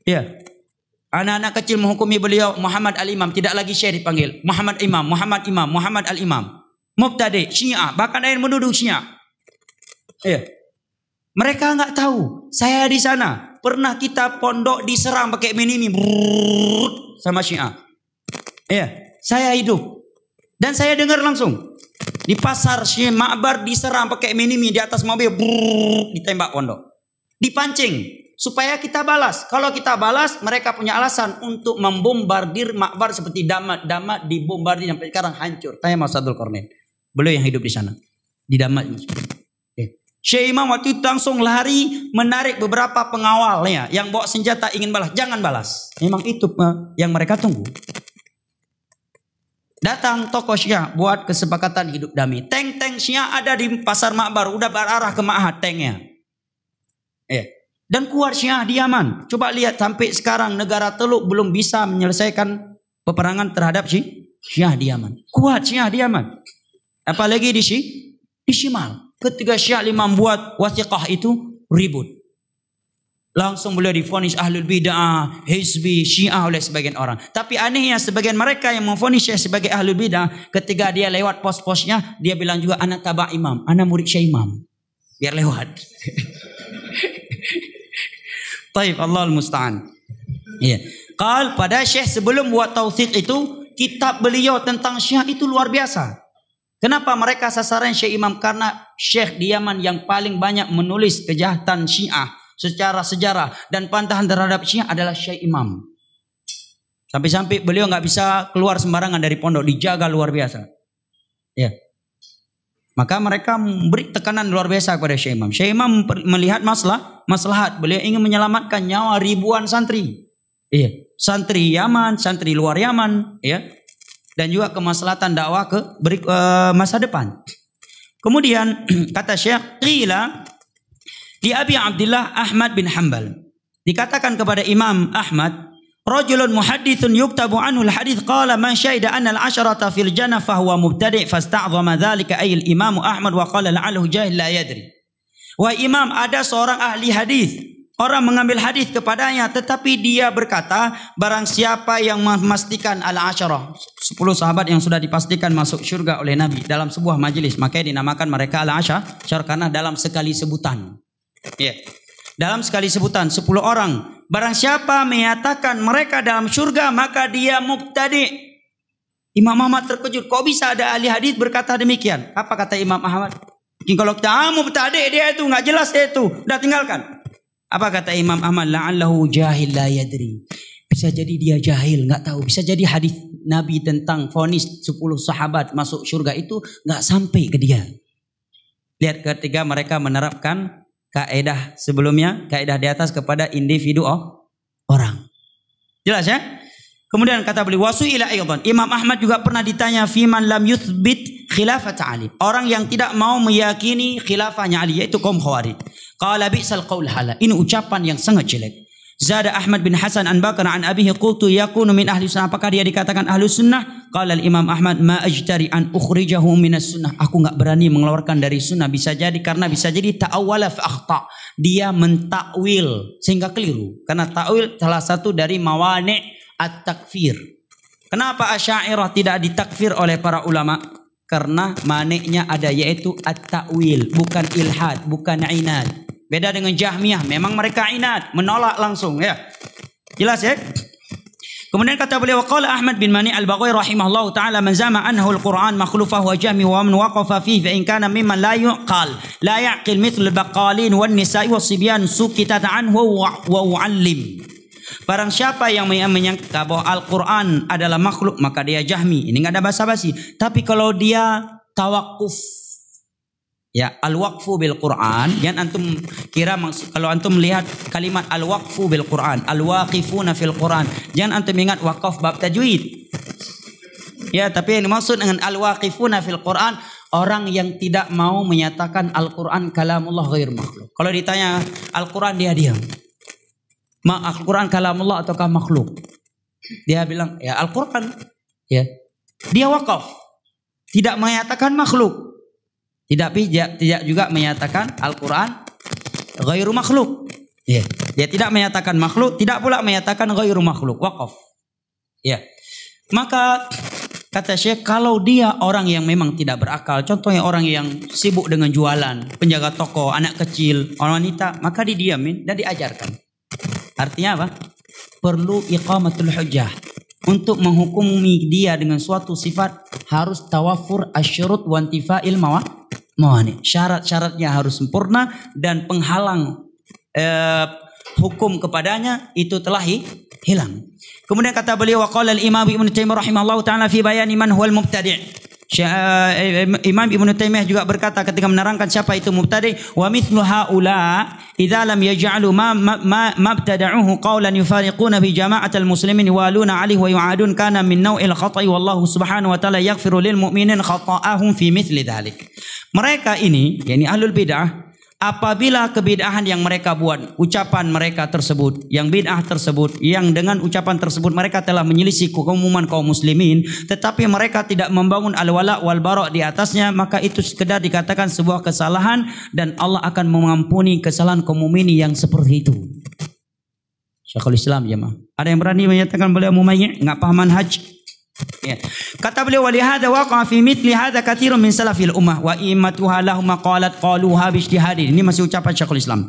Ya. Anak-anak kecil menghukumi beliau Muhammad Al-Imam tidak lagi Syekh dipanggil. Muhammad Imam, Muhammad Imam, Muhammad Al-Imam. Mubtadi, Syiah, bahkan ada yang menduduk Syiah. Ya. Mereka enggak tahu saya di sana. Pernah kita pondok diserang pakai minimi brrrr, sama Syiah. ya saya hidup. Dan saya dengar langsung. Di pasar Syiah Ma'bar diserang pakai mini minimi di atas mobil ditembak pondok. Dipancing supaya kita balas. Kalau kita balas, mereka punya alasan untuk membombardir makbar seperti Damat. Damat dibombardir sampai sekarang hancur. Tanya Mas Abdul Kornel. Beliau yang hidup di sana. Di Damat. Syekh Imam waktu itu langsung lari menarik beberapa pengawalnya yang bawa senjata ingin balas. Jangan balas. Memang itu eh, yang mereka tunggu. Datang tokoh Syiah buat kesepakatan hidup damai. Tank-tank Syiah ada di pasar Makbar. Udah berarah ke Ma'ahat tanknya. Eh. Dan kuat Syiah diaman Coba lihat sampai sekarang negara Teluk belum bisa menyelesaikan peperangan terhadap Syiah di Yaman. Kuat Syiah diaman Apalagi di, Syi, di Shimal ketika Syekh membuat wasiqah itu ribut. Langsung beliau difonis ahlul bid'ah, hizbi, syiah oleh sebagian orang. Tapi anehnya sebagian mereka yang memfonis Syekh sebagai ahlul bid'ah, ketika dia lewat pos-posnya, dia bilang juga anak tabah imam, anak murid Syekh imam. Biar lewat. *laughs* Taib Allah al-musta'an. Iya. Kal pada Syekh sebelum buat taufiq itu, kitab beliau tentang Syiah itu luar biasa. Kenapa mereka sasaran Syekh Imam? Karena Syekh di Yaman yang paling banyak menulis kejahatan Syiah secara sejarah dan pantahan terhadap Syiah adalah Syekh Imam. Sampai-sampai beliau nggak bisa keluar sembarangan dari pondok, dijaga luar biasa. Ya. Maka mereka memberi tekanan luar biasa kepada Syekh Imam. Syekh Imam melihat masalah, maslahat. Beliau ingin menyelamatkan nyawa ribuan santri. Iya, santri Yaman, santri luar Yaman, ya, dan juga kemaslahatan dakwah ke beri, uh, masa depan. Kemudian *clears throat* kata Syekh qila di Abi Abdullah Ahmad bin Hambal dikatakan kepada Imam Ahmad rajulun Muhadithun yuktabu anhu hadith qala man syahida anna al-asharata fil jannah fahuwa mubtadi' fasta'zama dhalika ay al-imam Ahmad wa qala la'allahu jahil la yadri. Wahai imam ada seorang ahli hadith. Orang mengambil hadis kepadanya tetapi dia berkata barang siapa yang memastikan al-asyarah 10 sahabat yang sudah dipastikan masuk syurga oleh Nabi dalam sebuah majelis makanya dinamakan mereka al-asyarah karena dalam sekali sebutan. Ya. Yeah. Dalam sekali sebutan 10 orang barang siapa menyatakan mereka dalam syurga maka dia mubtadi. Imam Ahmad terkejut kok bisa ada ahli hadis berkata demikian? Apa kata Imam Ahmad? Kalau kita ah, mubtadi dia itu nggak jelas dia itu udah tinggalkan. Apa kata Imam Ahmad? La'allahu jahil la yadri. Bisa jadi dia jahil, nggak tahu. Bisa jadi hadis Nabi tentang fonis 10 sahabat masuk surga itu nggak sampai ke dia. Lihat ketika mereka menerapkan kaedah sebelumnya, kaedah di atas kepada individu oh, orang. Jelas ya? Kemudian kata beliau wasu ila aydan. Imam Ahmad juga pernah ditanya fiman lam yuthbit khilafat Ali. Orang yang tidak mau meyakini khilafahnya Ali yaitu kaum Khawarij. Qala bi'sal qaul hala. Ini ucapan yang sangat jelek. Zada Ahmad bin Hasan an Bakar an abihi qultu yakunu min ahli sunnah. Apakah dia dikatakan ahli sunnah? Qala Imam Ahmad ma ajtari an ukhrijahu minas sunnah. Aku enggak berani mengeluarkan dari sunnah bisa jadi karena bisa jadi ta'awwala fa akhta. Dia mentakwil sehingga keliru. Karena takwil salah satu dari mawani' at-takfir. Kenapa Asy'ariyah tidak ditakfir oleh para ulama? Karena maneknya ada yaitu at-ta'wil, bukan ilhad, bukan inad. Beda dengan Jahmiyah, memang mereka inad, menolak langsung ya. Jelas ya? Kemudian kata beliau waqala Ahmad bin Mani al-Baghawi rahimahullah taala man zama anhu al-Qur'an makhlufah wa jahmi wa man waqafa fihi fa in kana mimman la yuqal la yaqil mithl al-baqalin wan nisa'i wa sibyan sukitat anhu wa u'allim. Barang siapa yang menyangka bahwa Al-Quran adalah makhluk, maka dia jahmi. Ini nggak ada basa-basi. Tapi kalau dia tawakuf, ya al-waqfu bil Quran. Jangan antum kira kalau antum melihat kalimat al-waqfu bil Quran, al-waqifuna fil Quran. Jangan antum ingat wakaf bab tajwid. Ya, tapi yang dimaksud dengan al-waqifuna fil Quran orang yang tidak mau menyatakan Al-Quran kalamullah ghair makhluk. Kalau ditanya Al-Quran dia diam. Al-Quran Allah ataukah makhluk? Dia bilang, ya Al-Quran. Ya. Dia wakaf. Tidak menyatakan makhluk. Tidak tidak juga menyatakan Al-Quran ghairu makhluk. Ya. Dia tidak menyatakan makhluk, tidak pula menyatakan ghairu makhluk. Wakaf. Ya. Maka kata Syekh kalau dia orang yang memang tidak berakal, contohnya orang yang sibuk dengan jualan, penjaga toko, anak kecil, orang wanita, maka didiamin dan diajarkan. Artinya apa? Perlu iqamatul hujjah. Untuk menghukumi dia dengan suatu sifat harus tawafur asyurut wantifa'il mawa mawani. Syarat-syaratnya harus sempurna dan penghalang eh, hukum kepadanya itu telah hilang. Kemudian kata beliau waqala al-Imam Ibnu Taimiyah rahimahullahu taala fi bayani man huwal mubtadi'. Syah, eh, eh, Imam Ibn Taymiyah juga berkata ketika menerangkan siapa itu mubtadi wa mithlu haula idza lam yaj'alu ma mabtada'uhu ma, ma qawlan yufariquna bi jama'atil muslimin waluna alihi wa yu'adun kana min naw'il khata'i wallahu subhanahu wa ta'ala yaghfiru lil mu'minin khata'ahum fi mithli dhalik mereka ini yakni ahlul bidah apabila kebid'ahan yang mereka buat, ucapan mereka tersebut, yang bid'ah tersebut, yang dengan ucapan tersebut mereka telah menyelisih keumuman kaum muslimin, tetapi mereka tidak membangun al-wala wal barok di atasnya, maka itu sekedar dikatakan sebuah kesalahan dan Allah akan mengampuni kesalahan kaum mukminin yang seperti itu. Syekhul Islam jemaah. Ya, Ada yang berani menyatakan beliau mumayyiz, enggak paham manhaj? Ya. Kata beliau walihada waqa fi mithli hadza katsirun min salafil ummah wa immatuha lahum qalat qaluha bi ijtihadi. Ini masih ucapan Syekhul Islam.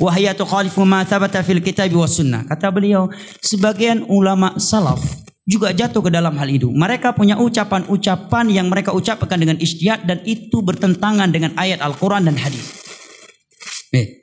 Wa hiya tukhalifu ma thabata fil kitab was sunnah. Kata beliau, sebagian ulama salaf juga jatuh ke dalam hal itu. Mereka punya ucapan-ucapan yang mereka ucapkan dengan ijtihad dan itu bertentangan dengan ayat Al-Qur'an dan hadis. Eh,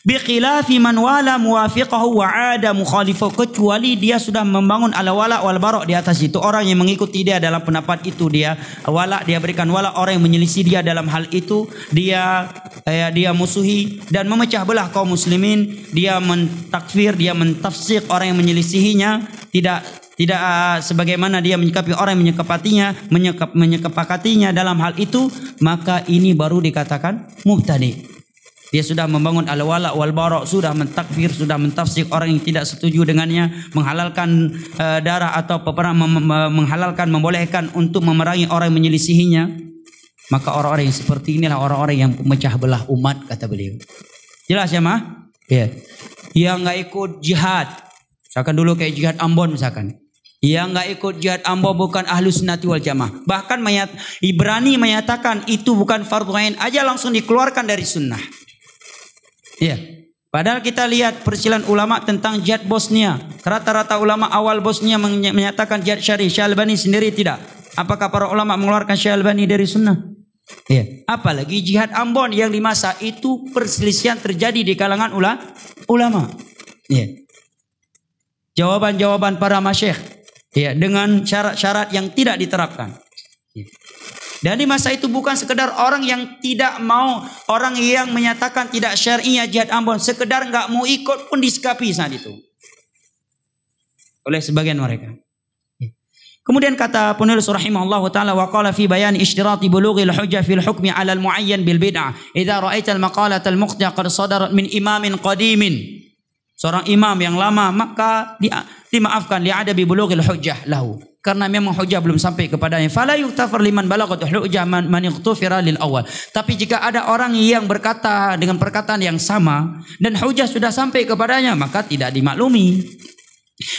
Bikhilafi man wala muwafiqahu wa ada mukhalifahu kecuali dia sudah membangun ala wala wal barok di atas itu orang yang mengikuti dia dalam pendapat itu dia wala dia berikan wala orang yang menyelisih dia dalam hal itu dia eh, dia musuhi dan memecah belah kaum muslimin dia mentakfir dia mentafsir orang yang menyelisihinya tidak tidak uh, sebagaimana dia menyikapi orang yang menyekapatinya menyekap menyekapakatinya dalam hal itu maka ini baru dikatakan mubtadi dia sudah membangun al-wala wal barok sudah mentakfir, sudah mentafsir orang yang tidak setuju dengannya, menghalalkan uh, darah atau peperang mem- menghalalkan membolehkan untuk memerangi orang yang menyelisihinya. Maka orang-orang yang seperti inilah orang-orang yang memecah belah umat kata beliau. Jelas ya, Mah? Ya. Yeah. Yang nggak ikut jihad. Misalkan dulu kayak jihad Ambon misalkan. Yang nggak ikut jihad Ambon bukan ahlus sunnati wal jamaah. Bahkan mayat, berani menyatakan itu bukan fardu ain aja langsung dikeluarkan dari sunnah. Iya. Yeah. Padahal kita lihat persilan ulama tentang jihad Bosnia. Rata-rata ulama awal Bosnia menyatakan jihad syari. Syalbani sendiri tidak. Apakah para ulama mengeluarkan Syalbani dari sunnah? Iya. Yeah. Apalagi jihad Ambon yang di masa itu perselisihan terjadi di kalangan ula ulama. Iya. Yeah. Jawaban-jawaban para masyekh. Iya, dengan syarat-syarat yang tidak diterapkan. Iya. Dan di masa itu bukan sekedar orang yang tidak mau, orang yang menyatakan tidak syariah jihad Ambon, sekedar nggak mau ikut pun disikapi saat itu. Oleh sebagian mereka. Kemudian kata penulis rahimahullahu taala wa qala fi bayan ishtirati bulughi al-hujja fi al-hukmi 'ala al-mu'ayyan bil bid'ah. Idza ra'aita al-maqalat al-muqti'a qad sadarat min imamin qadimin. Seorang imam yang lama maka dimaafkan li adabi bulughil hujjah lahu karena memang hujah belum sampai kepadanya. Fala yuktafar liman balagat hujah man, man yuktufira lil awal. Tapi jika ada orang yang berkata dengan perkataan yang sama dan hujah sudah sampai kepadanya, maka tidak dimaklumi.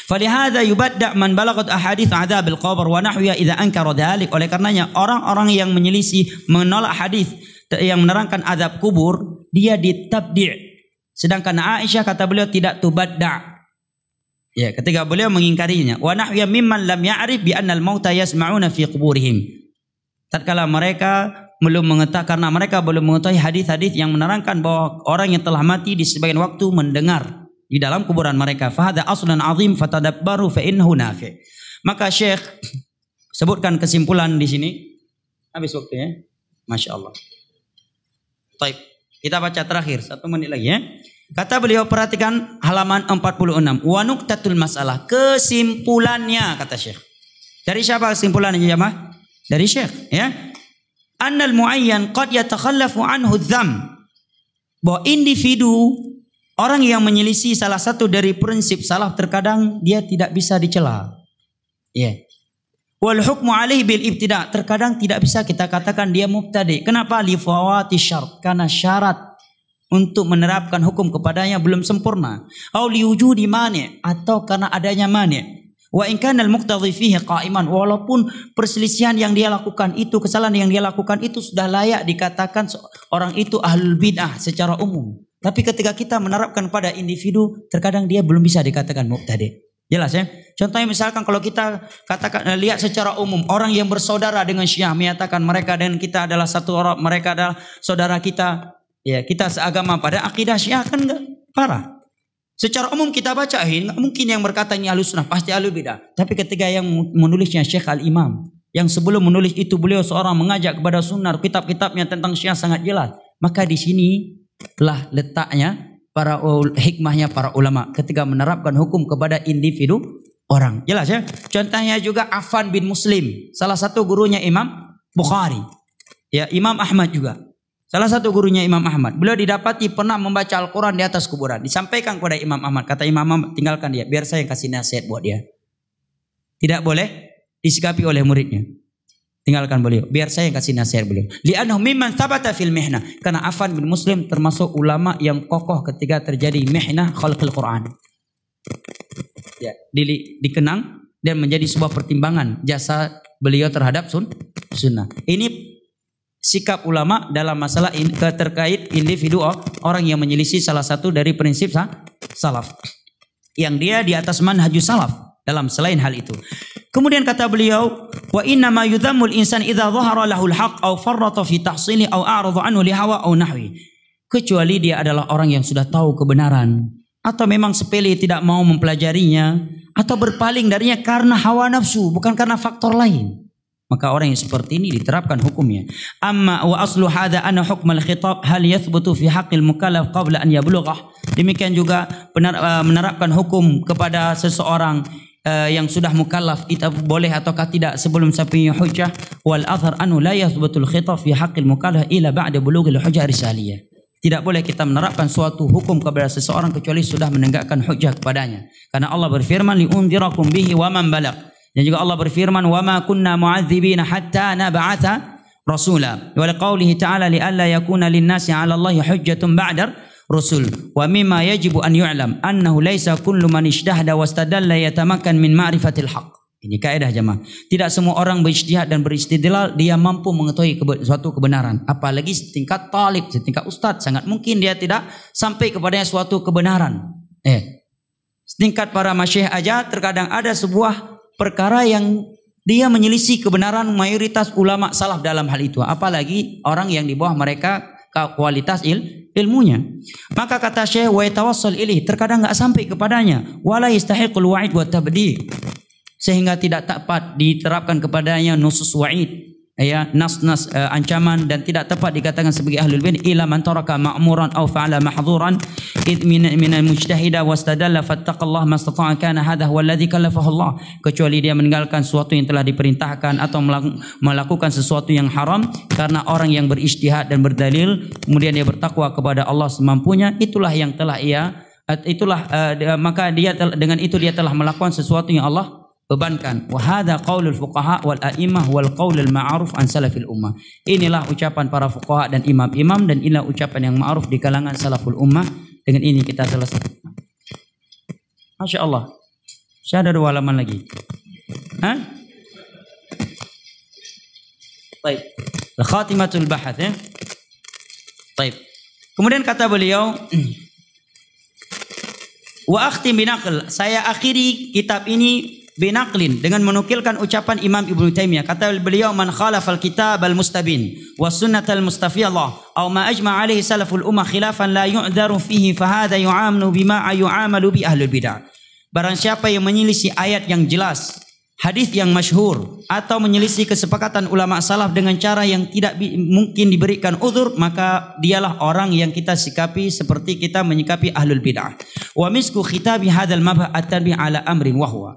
Falihada yubadda man balagat ahadith adzabil qabr wa nahwiya idza ankara dhalik. Oleh karenanya orang-orang yang menyelisih menolak hadis yang menerangkan azab kubur, dia ditabdi'. Sedangkan Aisyah kata beliau tidak tubadda' Ya, ketika beliau mengingkarinya, wa nahya mimman lam ya'rif bi annal mauta yasma'una fi quburihim. Tatkala mereka belum mengetahui karena mereka belum mengetahui hadis-hadis yang menerangkan bahwa orang yang telah mati di sebagian waktu mendengar di dalam kuburan mereka. Fahada aslan azim fatadabbaru fa innahu nafi. Maka Syekh *clears throat* sebutkan kesimpulan di sini. Habis waktunya. Masya Allah. Baik Kita baca terakhir. Satu menit lagi ya. Kata beliau perhatikan halaman 46. Wanuk tatul masalah. Kesimpulannya kata Syekh. Dari siapa kesimpulannya jemaah? Dari Syekh ya. Annal muayyan qad yatakhallafu anhu dzam. Bahwa individu orang yang menyelisih salah satu dari prinsip salah terkadang dia tidak bisa dicela. Ya. Yeah. Wal hukmu alaihi bil ibtida. Terkadang tidak bisa kita katakan dia mubtadi. Kenapa? Li fawati syarat. Karena syarat untuk menerapkan hukum kepadanya belum sempurna. Au di mana? atau karena adanya mana? Wa in kana al fihi qa'iman walaupun perselisihan yang dia lakukan itu kesalahan yang dia lakukan itu sudah layak dikatakan orang itu ahlul bid'ah secara umum. Tapi ketika kita menerapkan pada individu terkadang dia belum bisa dikatakan mubtadi. Jelas ya? Contohnya misalkan kalau kita katakan eh, lihat secara umum orang yang bersaudara dengan Syiah menyatakan mereka dan kita adalah satu orang, mereka adalah saudara kita, Ya, kita seagama pada akidah Syiah kan enggak parah. Secara umum kita baca nggak mungkin yang berkata ini alusna pasti alul bidah. Tapi ketika yang menulisnya Syekh Al Imam, yang sebelum menulis itu beliau seorang mengajak kepada sunnah kitab-kitabnya tentang Syiah sangat jelas. Maka di sini telah letaknya para hikmahnya para ulama ketika menerapkan hukum kepada individu orang. Jelas ya? Contohnya juga Affan bin Muslim, salah satu gurunya Imam Bukhari. Ya, Imam Ahmad juga. Salah satu gurunya Imam Ahmad, beliau didapati pernah membaca Al-Quran di atas kuburan. Disampaikan kepada Imam Ahmad, kata Imam Ahmad, tinggalkan dia, biar saya kasih nasihat buat dia. Tidak boleh disikapi oleh muridnya. Tinggalkan beliau, biar saya kasih nasihat beliau. Li'anahu mimman thabata fil Karena Afan bin Muslim termasuk ulama yang kokoh ketika terjadi mihna khalqil Quran. Ya, di, dikenang dan menjadi sebuah pertimbangan jasa beliau terhadap sun, sunnah. Ini sikap ulama dalam masalah in, terkait individu orang yang menyelisi salah satu dari prinsip sah, salaf yang dia di atas manhaju salaf dalam selain hal itu. Kemudian kata beliau, wa inna ma yudhamul insan idza dhahara lahul haqq aw farrata fi tahsili aw a'rada anhu li hawa aw nahwi. Kecuali dia adalah orang yang sudah tahu kebenaran atau memang sepele tidak mau mempelajarinya atau berpaling darinya karena hawa nafsu bukan karena faktor lain maka orang yang seperti ini diterapkan hukumnya. Amma wa aslu hadha anna al khitab hal yathbutu fi haqqil mukallaf qabla an yablughah. Demikian juga benar, eh, menerapkan hukum kepada seseorang eh, yang sudah mukallaf itu boleh ataukah tidak sebelum sampai hujjah wal athar anhu la yathbutul khitab fi haqqil mukallaf ila ba'da bulughil hujjah risaliyah. Tidak boleh kita menerapkan suatu hukum kepada seseorang kecuali sudah menegakkan hujjah kepadanya. Karena Allah berfirman liundirakum bihi wa man balagh dan juga Allah berfirman, "Wa ma kunna mu'adzibina hatta nab'atha rasula." Wa liqaulihi ta'ala li'alla yakuna lin-nasi 'ala Allahi hujjatun ba'da rusul. Wa mimma yajibu an yu'lam annahu laisa kullu man ishtahada wastadalla yatamakkan min ma'rifatil haqq. Ini kaidah jemaah. Tidak semua orang berijtihad dan beristidlal dia mampu mengetahui kebe suatu kebenaran, apalagi setingkat talib, setingkat ustaz, sangat mungkin dia tidak sampai kepadanya suatu kebenaran. Eh. Setingkat para aja terkadang ada sebuah perkara yang dia menyelisih kebenaran mayoritas ulama salaf dalam hal itu apalagi orang yang di bawah mereka kualitas il, ilmunya maka kata Syekh wa tawassul ilih terkadang nggak sampai kepadanya wala yastahiqul wa'id wa tabdi sehingga tidak tepat diterapkan kepadanya nusus wa'id ya nas-nas uh, ancaman dan tidak tepat dikatakan sebagai ahlul bin ila man taraka ma'muran aw fa'ala mahdhuran id min min al-mujtahida wastadalla fattaqallaha mastata'a kana hadha huwa alladhi kallafahu Allah kecuali dia meninggalkan sesuatu yang telah diperintahkan atau melakukan sesuatu yang haram karena orang yang berijtihad dan berdalil kemudian dia bertakwa kepada Allah semampunya itulah yang telah ia eh, itulah uh, maka dia telah, dengan itu dia telah melakukan sesuatu yang Allah bebankan wahada qaulul fuqaha wal a'immah wal qaulul ma'ruf an salafil ummah inilah ucapan para fuqaha dan imam-imam dan inilah ucapan yang ma'ruf di kalangan salaful ummah dengan ini kita selesai Masya Allah saya ada dua halaman lagi Hah? Baik. Khatimatul bahath ya. Baik. Kemudian kata beliau *clears throat* Wa akhtim binaql. Saya akhiri kitab ini binaqlin dengan menukilkan ucapan Imam Ibn Taimiyah kata beliau man khalaf al kitab al mustabin was sunnatal mustafiyallah atau ma ajma alaihi salaful ummah khilafan la yu'dharu fihi fa hadha yu'amnu bima yu'amalu bi ahlul bidah barang siapa yang menyelisih ayat yang jelas hadis yang masyhur atau menyelisih kesepakatan ulama salaf dengan cara yang tidak mungkin diberikan uzur maka dialah orang yang kita sikapi seperti kita menyikapi ahlul bidah wa misku khitabi hadzal mabha at ala amrin wa huwa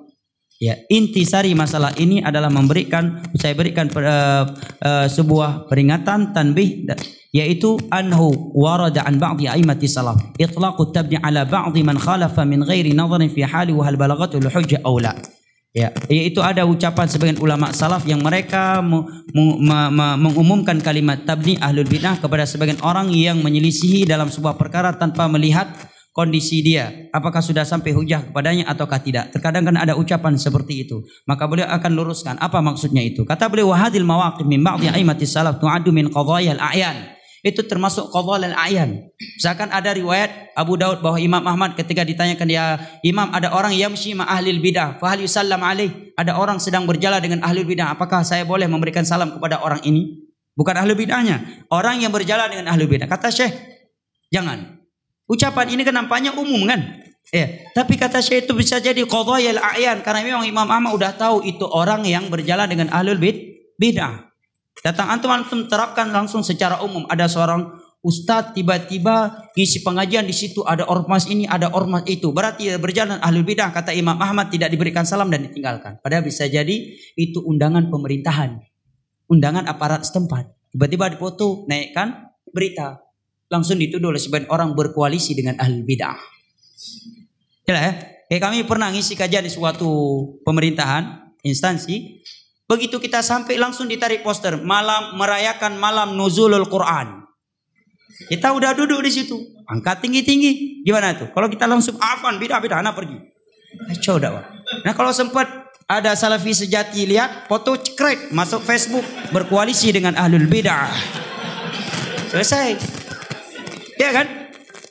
Ya, intisari masalah ini adalah memberikan saya berikan uh, uh, sebuah peringatan tanbih yaitu anhu warada an ba'dhi aimati salaf itlaqut tabni ala ba'dhi man khalafa min ghairi nadharin fi hali wa hal balagatu hujja aw la. Ya, yaitu ada ucapan sebagian ulama salaf yang mereka mengumumkan kalimat tabni ahlul bidah kepada sebagian orang yang menyelisihi dalam sebuah perkara tanpa melihat kondisi dia, apakah sudah sampai hujah kepadanya ataukah tidak. Terkadang kan ada ucapan seperti itu, maka beliau akan luruskan apa maksudnya itu. Kata beliau wahadil mawaqif min ba'dhi aimati salaf tu'addu min qadhayal a'yan. Itu termasuk qadhayal a'yan. Misalkan ada riwayat Abu Daud bahwa Imam Ahmad ketika ditanyakan dia, ya "Imam, ada orang yamshi ma ahlil bidah, fa Salam yusallam alaih?" Ada orang sedang berjalan dengan ahlul bidah, apakah saya boleh memberikan salam kepada orang ini? Bukan ahlul bidahnya, orang yang berjalan dengan ahlul bidah. Kata Syekh, "Jangan." Ucapan ini kan nampaknya umum kan? Ya, tapi kata saya itu bisa jadi qadhayal a'yan karena memang Imam Ahmad udah tahu itu orang yang berjalan dengan ahlul bid bid'ah. Datang antum antum terapkan langsung secara umum. Ada seorang ustadz tiba-tiba ngisi pengajian di situ ada ormas ini, ada ormas itu. Berarti berjalan ahlul bidah kata Imam Ahmad tidak diberikan salam dan ditinggalkan. Padahal bisa jadi itu undangan pemerintahan. Undangan aparat setempat. Tiba-tiba dipoto naikkan berita langsung dituduh oleh sebagian orang berkoalisi dengan ahli bid'ah. Jelas ya? Kayak kami pernah ngisi kajian di suatu pemerintahan, instansi. Begitu kita sampai langsung ditarik poster malam merayakan malam nuzulul Quran. Kita udah duduk di situ, angkat tinggi-tinggi. Gimana tuh? Kalau kita langsung afan bid'ah-bid'ah anak pergi. Kacau dakwah. Nah, kalau sempat ada salafi sejati lihat foto cekrek masuk Facebook berkoalisi dengan ahlul bidah. Selesai. Ya kan?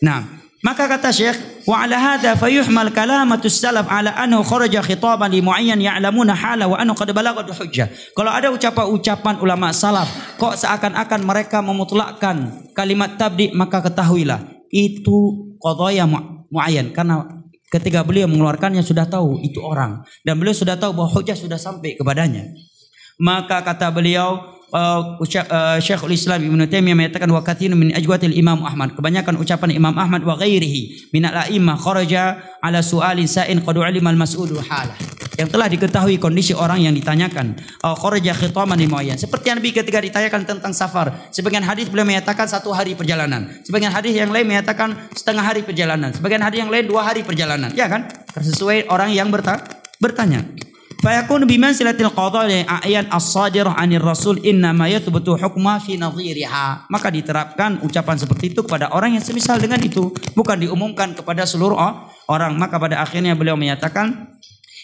Nah, maka kata Syekh, wa ala hadha fayuhmal kalamatus salaf ala anhu kharaja khitaban li muayyan ya'lamuna hala wa anhu qad balaghat hujjah. Kalau ada ucapan-ucapan ulama salaf, kok seakan-akan mereka memutlakkan kalimat tabdi, maka ketahuilah itu qadaya muayyan karena ketika beliau mengeluarkannya sudah tahu itu orang dan beliau sudah tahu bahwa hujah sudah sampai kepadanya. Maka kata beliau, uh, Syekhul Islam Ibn Taimiyah menyatakan wa katsirun min ajwatil Imam Ahmad. Kebanyakan ucapan Imam Ahmad wa ghairihi min al-a'immah kharaja ala su'alin sa'in qad ulima al-mas'ulu halah. Yang telah diketahui kondisi orang yang ditanyakan. Uh, kharaja khitaman limuayyan. Seperti Nabi ketika ditanyakan tentang safar. Sebagian hadis beliau menyatakan satu hari perjalanan. Sebagian hadis yang lain menyatakan setengah hari perjalanan. Sebagian hadis yang lain dua hari perjalanan. Ya kan? Sesuai orang yang bertanya. Fayakun bimansilatil qadha ayat as-sadirah anir rasul innama yathbutu hukma fi nadhiriha. Maka diterapkan ucapan seperti itu kepada orang yang semisal dengan itu, bukan diumumkan kepada seluruh orang. Maka pada akhirnya beliau menyatakan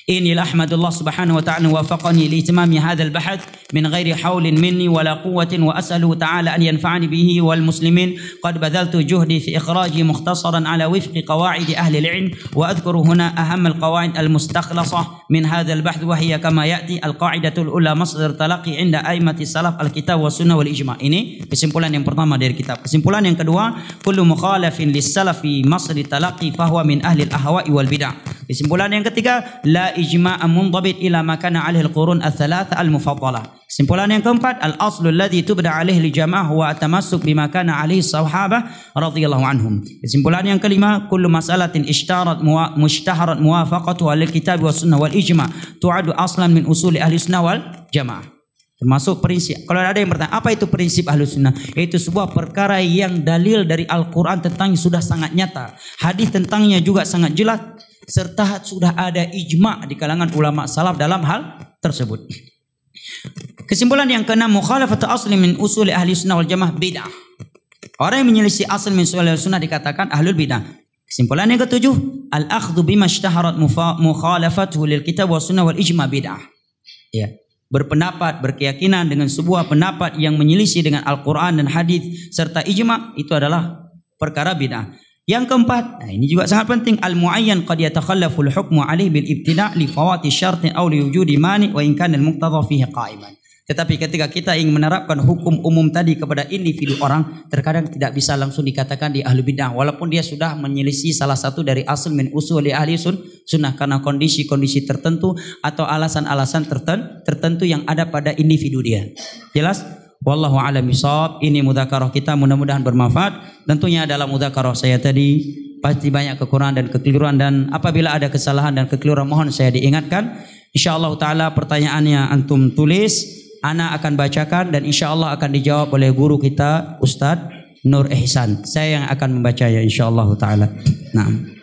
إني لأحمد الله سبحانه وتعالى وفقني لإتمام هذا البحث من غير حول مني ولا قوة وأسأله تعالى أن ينفعني به والمسلمين قد بذلت جهدي في إخراجي مختصرا على وفق قواعد أهل العلم وأذكر هنا أهم القواعد المستخلصة من هذا البحث وهي كما يأتي القاعدة الأولى مصدر تلقي عند أئمة السلف الكتاب والسنة والإجماع إني kesimpulan yang pertama dari kitab kesimpulan yang kedua كل مخالف للسلف salafi تلقي فهو من أهل الأهواء والبدع kesimpulan yang ketiga لا ijma'an munḍabit ila ma kana 'alaihi al-qurun ats thalatha al-mufaddalah. Kesimpulan yang keempat, al-aslu alladhi tubda 'alaihi al-jama'ah wa tamassuk bima kana 'alaihi as-sahabah radhiyallahu anhum. Kesimpulan yang kelima, kullu mas'alatin ishtarat mushtaharat muwafaqatuha lil-kitab wa sunnah wal-ijma' tu'adu aslan min usuli ahli sunnah wal-jama'ah. Termasuk prinsip. Kalau ada yang bertanya, apa itu prinsip ahlus sunnah? Yaitu sebuah perkara yang dalil dari Al-Quran tentangnya sudah sangat nyata. Hadis tentangnya juga sangat jelas. Serta sudah ada ijma di kalangan ulama salaf dalam hal tersebut. Kesimpulan yang keenam, mukhalafat asli min usuli ahli sunnah wal jamaah bid'ah. Orang yang menyelisih asal min usuli sunnah dikatakan ahlul bid'ah. Kesimpulan yang ketujuh, al akhdu bima ishtaharat mukhalafatuhu lil kitab wa sunnah wal ijma bid'ah. Ya. berpendapat, berkeyakinan dengan sebuah pendapat yang menyelisih dengan Al-Quran dan hadis serta ijma itu adalah perkara bid'ah. Yang keempat, nah ini juga sangat penting al-muayyan qad yatakhallaful hukmu alaihi bil ibtida' li fawati syartin aw li wujudi mani' wa in kana al-muqtada fihi qa'iman. Tetapi ketika kita ingin menerapkan hukum umum tadi kepada individu orang, terkadang tidak bisa langsung dikatakan di ahli bid'ah walaupun dia sudah menyelisih salah satu dari asal min usul di ahli sun, sunnah karena kondisi-kondisi tertentu atau alasan-alasan tertentu, yang ada pada individu dia. Jelas? Wallahu a'lam Ini mudzakarah kita mudah-mudahan bermanfaat. Tentunya dalam mudzakarah saya tadi pasti banyak kekurangan dan kekeliruan dan apabila ada kesalahan dan kekeliruan mohon saya diingatkan. Insyaallah taala pertanyaannya antum tulis Ana akan bacakan dan insya Allah akan dijawab oleh guru kita Ustadz Nur Ihsan. Saya yang akan membacanya insya Allah ta'ala. Nah.